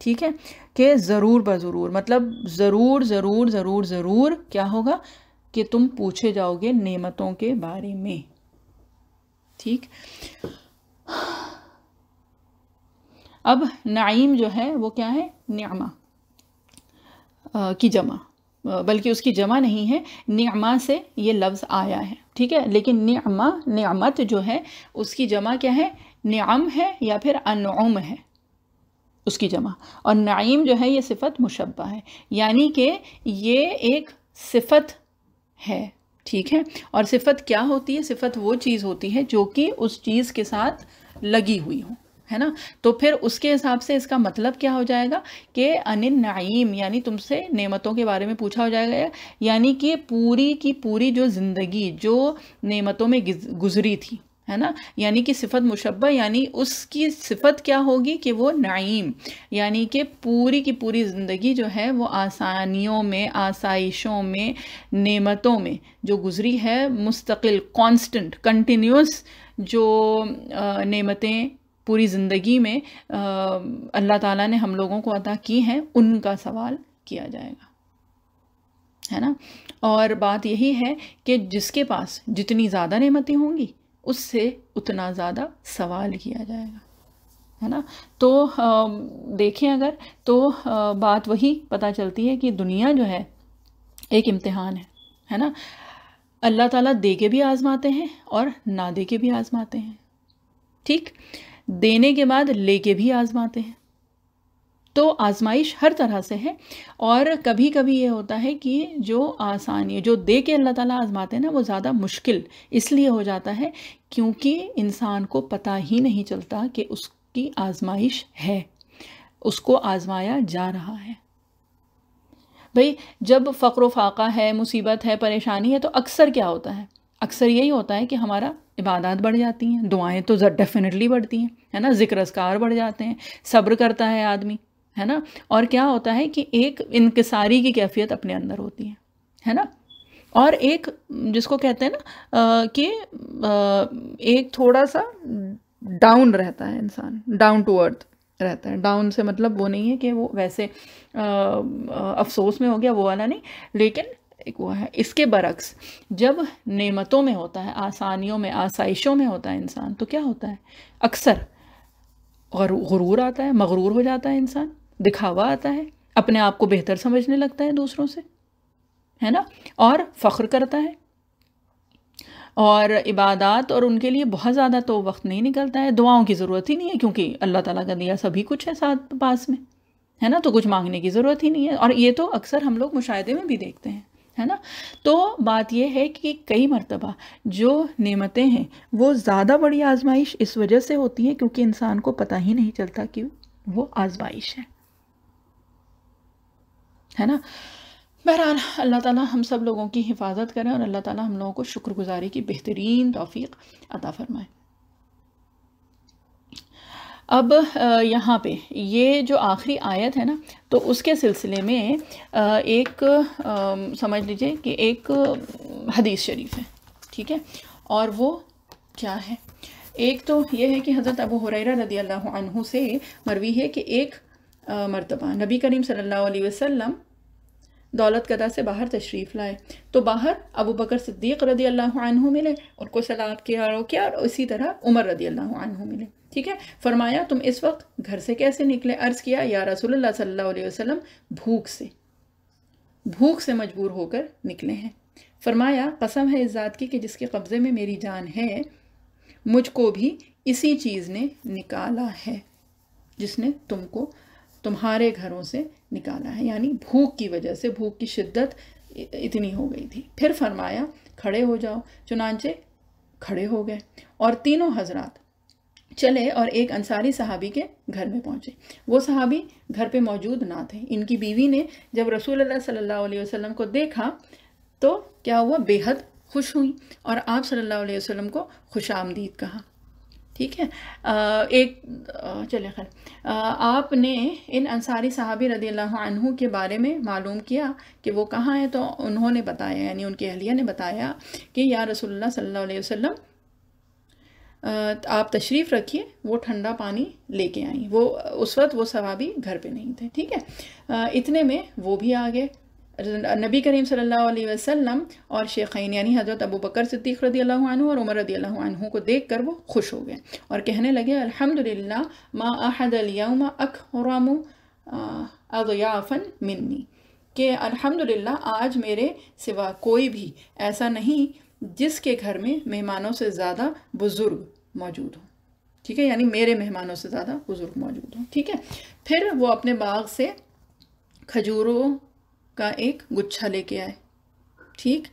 ठीक है कि ज़रूर ब ज़रूर मतलब ज़रूर ज़रूर ज़रूर ज़रूर क्या होगा कि तुम पूछे जाओगे नेमतों के बारे में ठीक अब नाइम जो है वो क्या है न्यामा की जमा बल्कि उसकी जमा नहीं है नमा से ये लफ्ज़ आया है ठीक है लेकिन नमा नमत जो है उसकी जमा क्या है नम है या फिर अनुम है उसकी जमा और नाइम जो है ये सिफत मुशबा है यानी कि ये एक सिफत है ठीक है और सिफत क्या होती है सिफत वो चीज़ होती है जो कि उस चीज़ के साथ लगी हुई हो है ना तो फिर उसके हिसाब से इसका मतलब क्या हो जाएगा कि अनिल नाइम यानी तुमसे नेमतों के बारे में पूछा हो जाएगा यानी कि पूरी की पूरी जो ज़िंदगी जो नेमतों में गुजरी थी है ना यानी कि सिफत मुशबा यानी उसकी सिफत क्या होगी कि वो नईम यानी कि पूरी की पूरी ज़िंदगी जो है वो आसानियों में आसाइशों में नेमतों में जो गुज़री है मुस्तकिल कांस्टेंट कंटिन्यूस जो नेमतें पूरी ज़िंदगी में अल्लाह ताला ने हम लोगों को अदा की हैं उनका सवाल किया जाएगा है ना और बात यही है कि जिसके पास जितनी ज़्यादा नेमतें होंगी उससे उतना ज़्यादा सवाल किया जाएगा है ना तो देखें अगर तो बात वही पता चलती है कि दुनिया जो है एक इम्तिहान है है ना अल्लाह ताला दे के भी आज़माते हैं और ना दे के भी आज़माते हैं ठीक देने के बाद लेके भी आजमाते हैं तो आजमाइश हर तरह से है और कभी कभी ये होता है कि जो आसानी जो दे के अल्लाह ताला आजमाते हैं ना वो ज़्यादा मुश्किल इसलिए हो जाता है क्योंकि इंसान को पता ही नहीं चलता कि उसकी आजमाइश है उसको आजमाया जा रहा है भाई जब फ़क्र फाका है मुसीबत है परेशानी है तो अक्सर क्या होता है अक्सर यही होता है कि हमारा इबादत बढ़ जाती हैं दुआएं तो डेफिनेटली बढ़ती हैं है ना जिक्र असकार बढ़ जाते हैं सब्र करता है आदमी है ना और क्या होता है कि एक इनकसारी की कैफियत अपने अंदर होती है है ना और एक जिसको कहते हैं ना कि एक थोड़ा सा डाउन रहता है इंसान डाउन टू अर्थ रहता है डाउन से मतलब वो नहीं है कि वो वैसे आ, आ, अफसोस में हो गया वो वाला नहीं लेकिन एक वो है इसके बरक्स जब नेमतों में होता है आसानियों में आसाइशों में होता है इंसान तो क्या होता है अक्सर गुरूर आता है मगरूर हो जाता है इंसान दिखावा आता है अपने आप को बेहतर समझने लगता है दूसरों से है ना और फ़ख्र करता है और इबादत और उनके लिए बहुत ज़्यादा तो वक्त नहीं निकलता है दुआओं की ज़रूरत ही नहीं है क्योंकि अल्लाह ताला का दिया सभी कुछ है साथ पास में है ना तो कुछ मांगने की ज़रूरत ही नहीं है और ये तो अक्सर हम लोग मुशाहे में भी देखते हैं है ना तो बात यह है कि कई मरतबा जो नेमतें हैं वो ज़्यादा बड़ी आजमाइश इस वजह से होती हैं क्योंकि इंसान को पता ही नहीं चलता कि वो आजमाइश है है ना बहरहाल अल्लाह ताला हम सब लोगों की हिफाजत करें और अल्लाह ताला हम लोगों को शुक्रगुजारी की बेहतरीन तौफीक अता फरमाएँ अब यहाँ पे ये जो आखिरी आयत है ना तो उसके सिलसिले में एक समझ लीजिए कि एक हदीस शरीफ है ठीक है और वो क्या है एक तो ये है कि हज़रत अबू हुरैरा रदी अल्लाह अनहु से मरवी है कि एक मरतबा नबी करीम सल्लल्लाहु अलैहि वसल्लम दौलत कदा से बाहर तशरीफ़ लाए तो बाहर अबू बकर सिद्दीक़ रदी अल्लाह अनहु मिले उनको सलाम किया और उसी और इसी तरह उमर रदी अल्लाह अनहु मिले ठीक है फरमाया तुम इस वक्त घर से कैसे निकले अर्ज किया या रसूलुल्लाह सल्लल्लाहु अलैहि वसल्लम भूख से भूख से मजबूर होकर निकले हैं फरमाया कसम है इस ज़ात की कि जिसके कब्ज़े में मेरी जान है मुझको भी इसी चीज़ ने निकाला है जिसने तुमको तुम्हारे घरों से निकाला है यानी भूख की वजह से भूख की शिद्दत इतनी हो गई थी फिर फरमाया खड़े हो जाओ चुनाचे खड़े हो गए और तीनों हजरात चले और एक अंसारी सहाबी के घर में पहुंचे वो सहाबी घर पे मौजूद ना थे इनकी बीवी ने जब रसूल सल्लल्लाहु अलैहि वसल्लम को देखा तो क्या हुआ बेहद खुश हुई और आप सल्लल्लाहु अलैहि वसल्लम को खुश आमदीद कहा ठीक है आ, एक चले खैर आपने इन अंसारी साहबी रदी अनहु के बारे में मालूम किया कि वो कहाँ हैं तो उन्होंने बताया यानी उनकी अहलिया ने बताया कि या रसोल्ला सल्ला वसम आप तशरीफ़ रखिए वो ठंडा पानी लेके आई वो उस वक्त वो सवाबी घर पे नहीं थे ठीक है इतने में वो भी आ गए नबी करीम सल्लल्लाहु अलैहि वसल्लम और शेखैन यानी हज़रत अबू बकर सिद्दीक रदी अल्लाह और उमर रदी अल्लाह को देख कर वो खुश हो गए और कहने लगे अलहमदिल्ला मा माँ अख और अदयाफन मिन्नी कि अल्हम्दुलिल्लाह आज मेरे सिवा कोई भी ऐसा नहीं जिसके घर में मेहमानों से ज़्यादा बुज़ुर्ग मौजूद हों ठीक है यानी मेरे मेहमानों से ज़्यादा बुज़ुर्ग मौजूद हों ठीक है फिर वो अपने बाग से खजूरों का एक गुच्छा लेके आए ठीक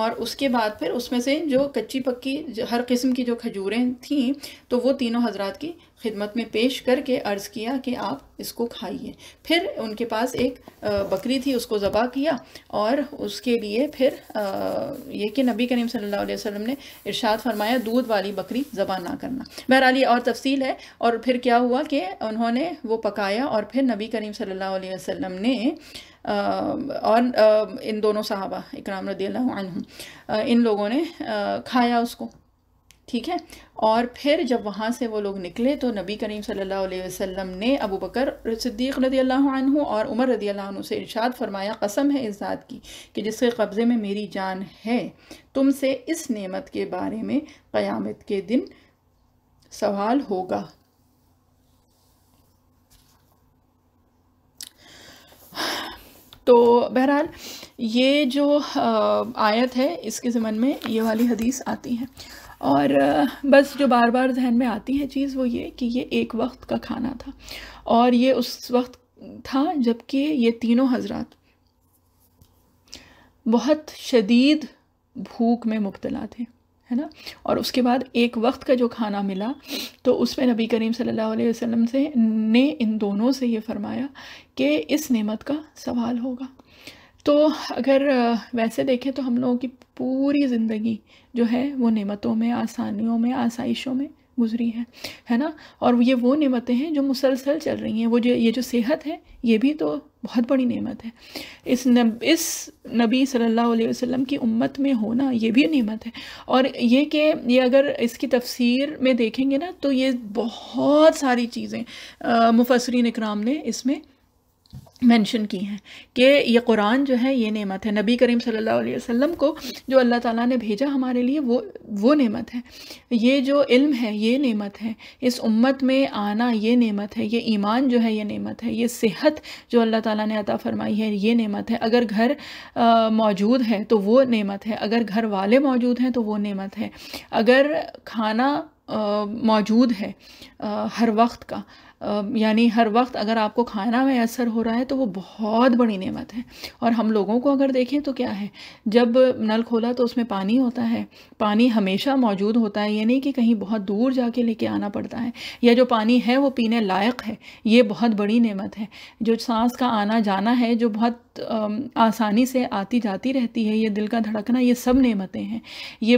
और उसके बाद फिर उसमें से जो कच्ची पक्की जो हर किस्म की जो खजूरें थीं तो वो तीनों हजरात की खिदमत में पेश करके अर्ज़ किया कि आप इसको खाइए फिर उनके पास एक बकरी थी उसको ज़बा किया और उसके लिए फिर ये कि नबी करीम सल्लल्लाहु अलैहि वसल्लम ने इरशाद फरमाया दूध वाली बकरी ज़बा ना करना बहरहाल ये और तफसील है और फिर क्या हुआ कि उन्होंने वो पकाया और फिर नबी करीम सल्लल्लाहु अलैहि वसल्लम ने आ, और आ, इन दोनों साहबा इकराम रदी इन लोगों ने आ, खाया उसको ठीक है और फिर जब वहाँ से वो लोग निकले तो नबी करीम सल्लल्लाहु अलैहि वसल्लम ने अबू बकर सिद्दीक़ रदी अल्लाह और उमर रदी अल्लाह से इरशाद फरमाया कसम है इस ज़ात की कि जिसके कब्ज़े में मेरी जान है तुमसे इस नेमत के बारे में क़यामत के दिन सवाल होगा तो बहरहाल ये जो आयत है इसके ज़मन में ये वाली हदीस आती है और बस जो बार बार जहन में आती है चीज़ वो ये कि ये एक वक्त का खाना था और ये उस वक्त था जबकि ये तीनों हजरात बहुत शदीद भूख में मुबतला थे है ना और उसके बाद एक वक्त का जो खाना मिला तो उसमें नबी करीम सल्लल्लाहु अलैहि वसल्लम से ने इन दोनों से ये फरमाया कि इस नेमत का सवाल होगा तो अगर वैसे देखें तो हम लोगों की पूरी ज़िंदगी जो है वो नेमतों में आसानियों में आसाइशों में गुजरी है है ना और ये वो नेमतें हैं जो मुसलसल चल रही हैं वो जो ये जो सेहत है ये भी तो बहुत बड़ी नेमत है इस नब इस नबी सल्लल्लाहु अलैहि वसल्लम की उम्मत में होना ये भी नेमत है और ये कि ये अगर इसकी तफसीर में देखेंगे ना तो ये बहुत सारी चीज़ें मुफसरिन इकराम ने इसमें मेंशन की हैं कि ये कुरान जो है ये नेमत है नबी करीम सल्लल्लाहु अलैहि वसल्लम को जो अल्लाह ताला ने भेजा हमारे लिए वो वो नेमत है ये जो इल्म है ये नेमत है इस उम्मत में आना ये नेमत है ये ईमान जो है ये नेमत है ये सेहत जो अल्लाह ताला ने अता फरमाई है ये नेमत है अगर घर मौजूद है तो वो नेमत है अगर घर वाले मौजूद हैं तो वो नेमत है अगर खाना मौजूद है आ, हर वक्त का यानी हर वक्त अगर आपको खाना मैसर हो रहा है तो वो बहुत बड़ी नेमत है और हम लोगों को अगर देखें तो क्या है जब नल खोला तो उसमें पानी होता है पानी हमेशा मौजूद होता है ये नहीं कि कहीं बहुत दूर जाके लेके आना पड़ता है या जो पानी है वो पीने लायक है ये बहुत बड़ी नेमत है जो सांस का आना जाना है जो बहुत आसानी से आती जाती रहती है ये दिल का धड़कना ये सब नेमतें हैं ये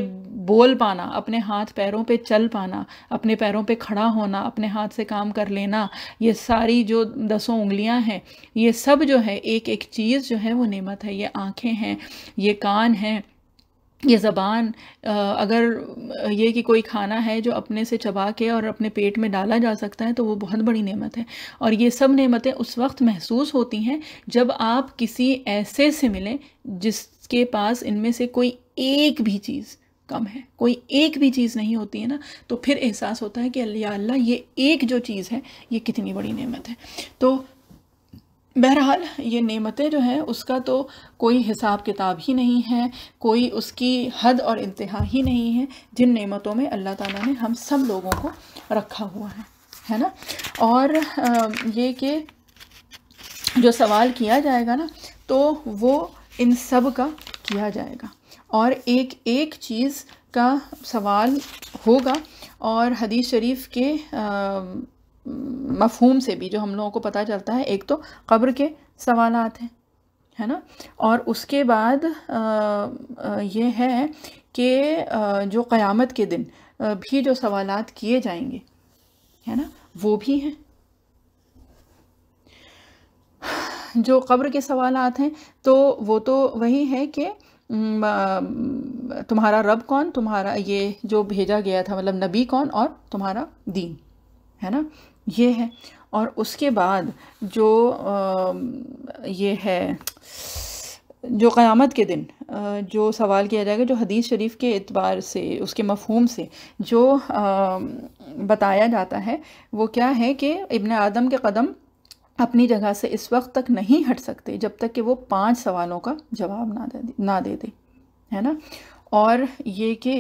बोल पाना अपने हाथ पैरों पे चल पाना अपने पैरों पे खड़ा होना अपने हाथ से काम कर लेना ना ये सारी जो दसों उंगलियां हैं ये सब जो है एक एक चीज़ जो है वो नेमत है ये आँखें हैं ये कान हैं ये ज़बान अगर ये कि कोई खाना है जो अपने से चबा के और अपने पेट में डाला जा सकता है तो वो बहुत बड़ी नेमत है और ये सब नेमतें उस वक्त महसूस होती हैं जब आप किसी ऐसे से मिलें जिसके पास इनमें से कोई एक भी चीज़ कम है कोई एक भी चीज़ नहीं होती है ना तो फिर एहसास होता है कि अल्लाह अल्लाह ये एक जो चीज़ है ये कितनी बड़ी नेमत है तो बहरहाल ये नेमतें जो हैं उसका तो कोई हिसाब किताब ही नहीं है कोई उसकी हद और इंतहा ही नहीं है जिन नेमतों में अल्लाह ताला ने हम सब लोगों को रखा हुआ है है ना और ये कि जो सवाल किया जाएगा ना तो वो इन सब का किया जाएगा और एक एक चीज़ का सवाल होगा और हदीस शरीफ के मफहूम से भी जो हम लोगों को पता चलता है एक तो कब्र के सवाल हैं है ना और उसके बाद ये है कि जो क़यामत के दिन भी जो सवाल किए जाएंगे है ना वो भी हैं जो कब्र के सवाल हैं तो वो तो वही है कि हम्म, तुम्हारा रब कौन तुम्हारा ये जो भेजा गया था मतलब नबी कौन और तुम्हारा दीन है ना ये है और उसके बाद जो ये है जो क़यामत के दिन जो सवाल किया जाएगा जो हदीस शरीफ के एतबार से उसके मफहम से जो बताया जाता है वो क्या है कि इबन आदम के कदम अपनी जगह से इस वक्त तक नहीं हट सकते जब तक कि वो पांच सवालों का जवाब ना दे ना दे दे है ना और ये कि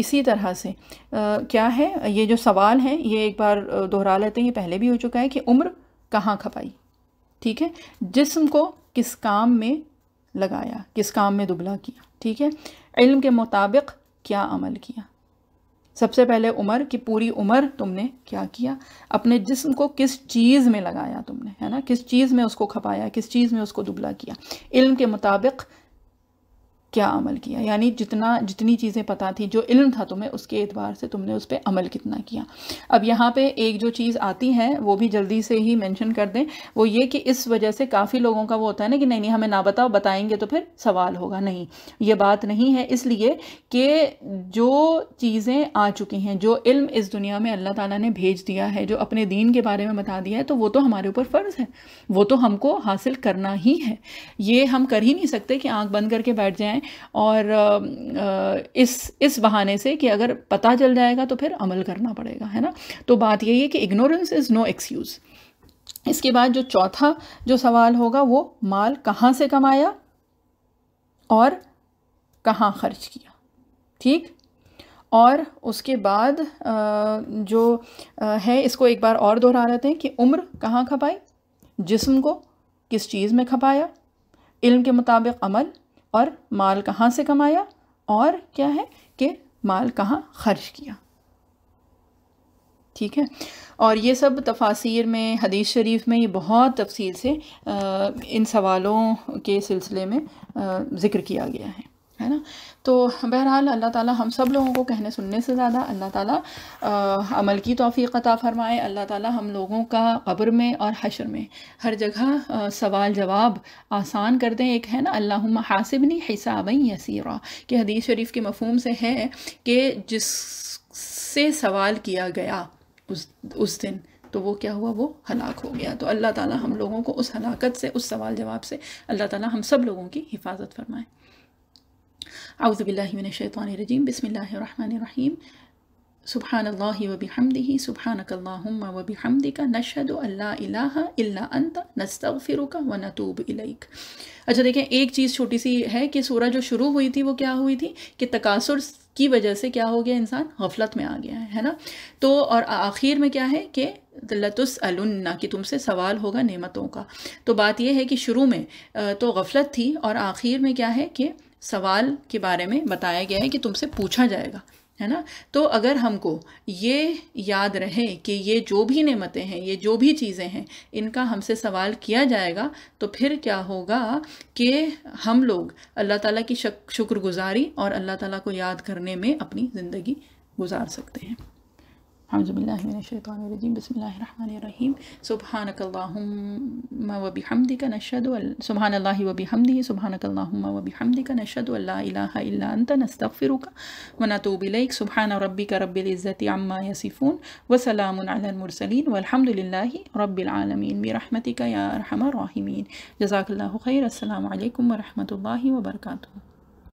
इसी तरह से आ, क्या है ये जो सवाल हैं ये एक बार दोहरा लेते हैं ये पहले भी हो चुका है कि उम्र कहाँ खपाई ठीक है जिस्म को किस काम में लगाया किस काम में दुबला किया ठीक है इल्म के मुताबिक क्या अमल किया सबसे पहले उम्र कि पूरी उम्र तुमने क्या किया अपने जिस्म को किस चीज़ में लगाया तुमने है ना किस चीज़ में उसको खपाया किस चीज़ में उसको दुबला किया इल्म के मुताबिक क्या अमल किया यानी जितना जितनी चीज़ें पता थी जो इल्म था तुम्हें उसके एतबार से तुमने उस पर अमल कितना किया अब यहाँ पे एक जो चीज़ आती है वो भी जल्दी से ही मेंशन कर दें वो ये कि इस वजह से काफ़ी लोगों का वो होता है ना कि नहीं नहीं हमें ना बताओ बताएंगे तो फिर सवाल होगा नहीं ये बात नहीं है इसलिए कि जो चीज़ें आ चुकी हैं जो इल्म इस दुनिया में अल्लाह ताला ने भेज दिया है जो अपने दीन के बारे में बता दिया है तो वो तो हमारे ऊपर फ़र्ज़ है वो तो हमको हासिल करना ही है ये हम कर ही नहीं सकते कि आँख बंद करके बैठ जाएँ और इस इस बहाने से कि अगर पता चल जाएगा तो फिर अमल करना पड़ेगा है ना तो बात यही है कि इग्नोरेंस इज़ नो एक्सक्यूज़ इसके बाद जो चौथा जो सवाल होगा वो माल कहाँ से कमाया और कहाँ खर्च किया ठीक और उसके बाद जो है इसको एक बार और दोहरा रहते हैं कि उम्र कहाँ खपाई जिस्म को किस चीज़ में खपाया इल्म के मुताबिक अमल और माल कहाँ से कमाया और क्या है कि माल कहाँ खर्च किया ठीक है और ये सब तफासिर में हदीस शरीफ में ये बहुत तफसील से इन सवालों के सिलसिले में ज़िक्र किया गया है है ना तो बहरहाल अल्लाह ताला हम सब लोगों को कहने सुनने से ज़्यादा अल्लाह ताला आ, अमल की तोफ़ी अता फ़रमाए अल्लाह ताला हम लोगों का कब्र में और हशर में हर जगह सवाल जवाब आसान कर दें एक है ना अल्लाह हासिबनी हिसाब यसीरा कि हदीस शरीफ के मफहम से है कि जिससे सवाल किया गया उस उस दिन तो वो क्या हुआ वो हलाक हो गया तो अल्लाह ताला हम लोगों को उस हलाकत से उस सवाल जवाब से अल्लाह ताला हम सब लोगों की हिफाजत फरमाए आउज़बिल्लिमिनशैतरजीम बसमीम सुबहान अल्लाह वबी हमदी सुबहानक अल्लाम वबी हमदी का नशद अल्ला अंत नस्तफ़िर का व नतूब इलैक अच्छा देखें एक चीज़ छोटी सी है कि सूरह जो शुरू हुई थी वो क्या हुई थी कि तकासुर की वजह से क्या हो गया इंसान गफलत में आ गया है है ना तो और आखिर में क्या है कि लतुस अलुन्ना कि तुमसे सवाल होगा नेमतों का तो बात यह है कि शुरू में तो गफलत थी और आखिर में क्या है कि सवाल के बारे में बताया गया है कि तुमसे पूछा जाएगा है ना तो अगर हमको ये याद रहे कि ये जो भी नेमतें हैं ये जो भी चीज़ें हैं इनका हमसे सवाल किया जाएगा तो फिर क्या होगा कि हम लोग अल्लाह ताला की शक शुक्रगुजारी और अल्लाह ताला को याद करने में अपनी ज़िंदगी गुजार सकते हैं أعوذ بالله من الشيطان الرجيم بسم الله الرحمن الرحيم سبحانك اللهم وبحمدك نشهد سبحان الله وبحمده سبحانك اللهم وبحمدك نشهد أن لا إله إلا أنت نستغفرك ونتوب إليك سبحان ربك رب العزة عما يصفون وسلام على المرسلين والحمد لله رب العالمين برحمتك يا أرحم الراحمين جزاك الله خير السلام عليكم ورحمة الله وبركاته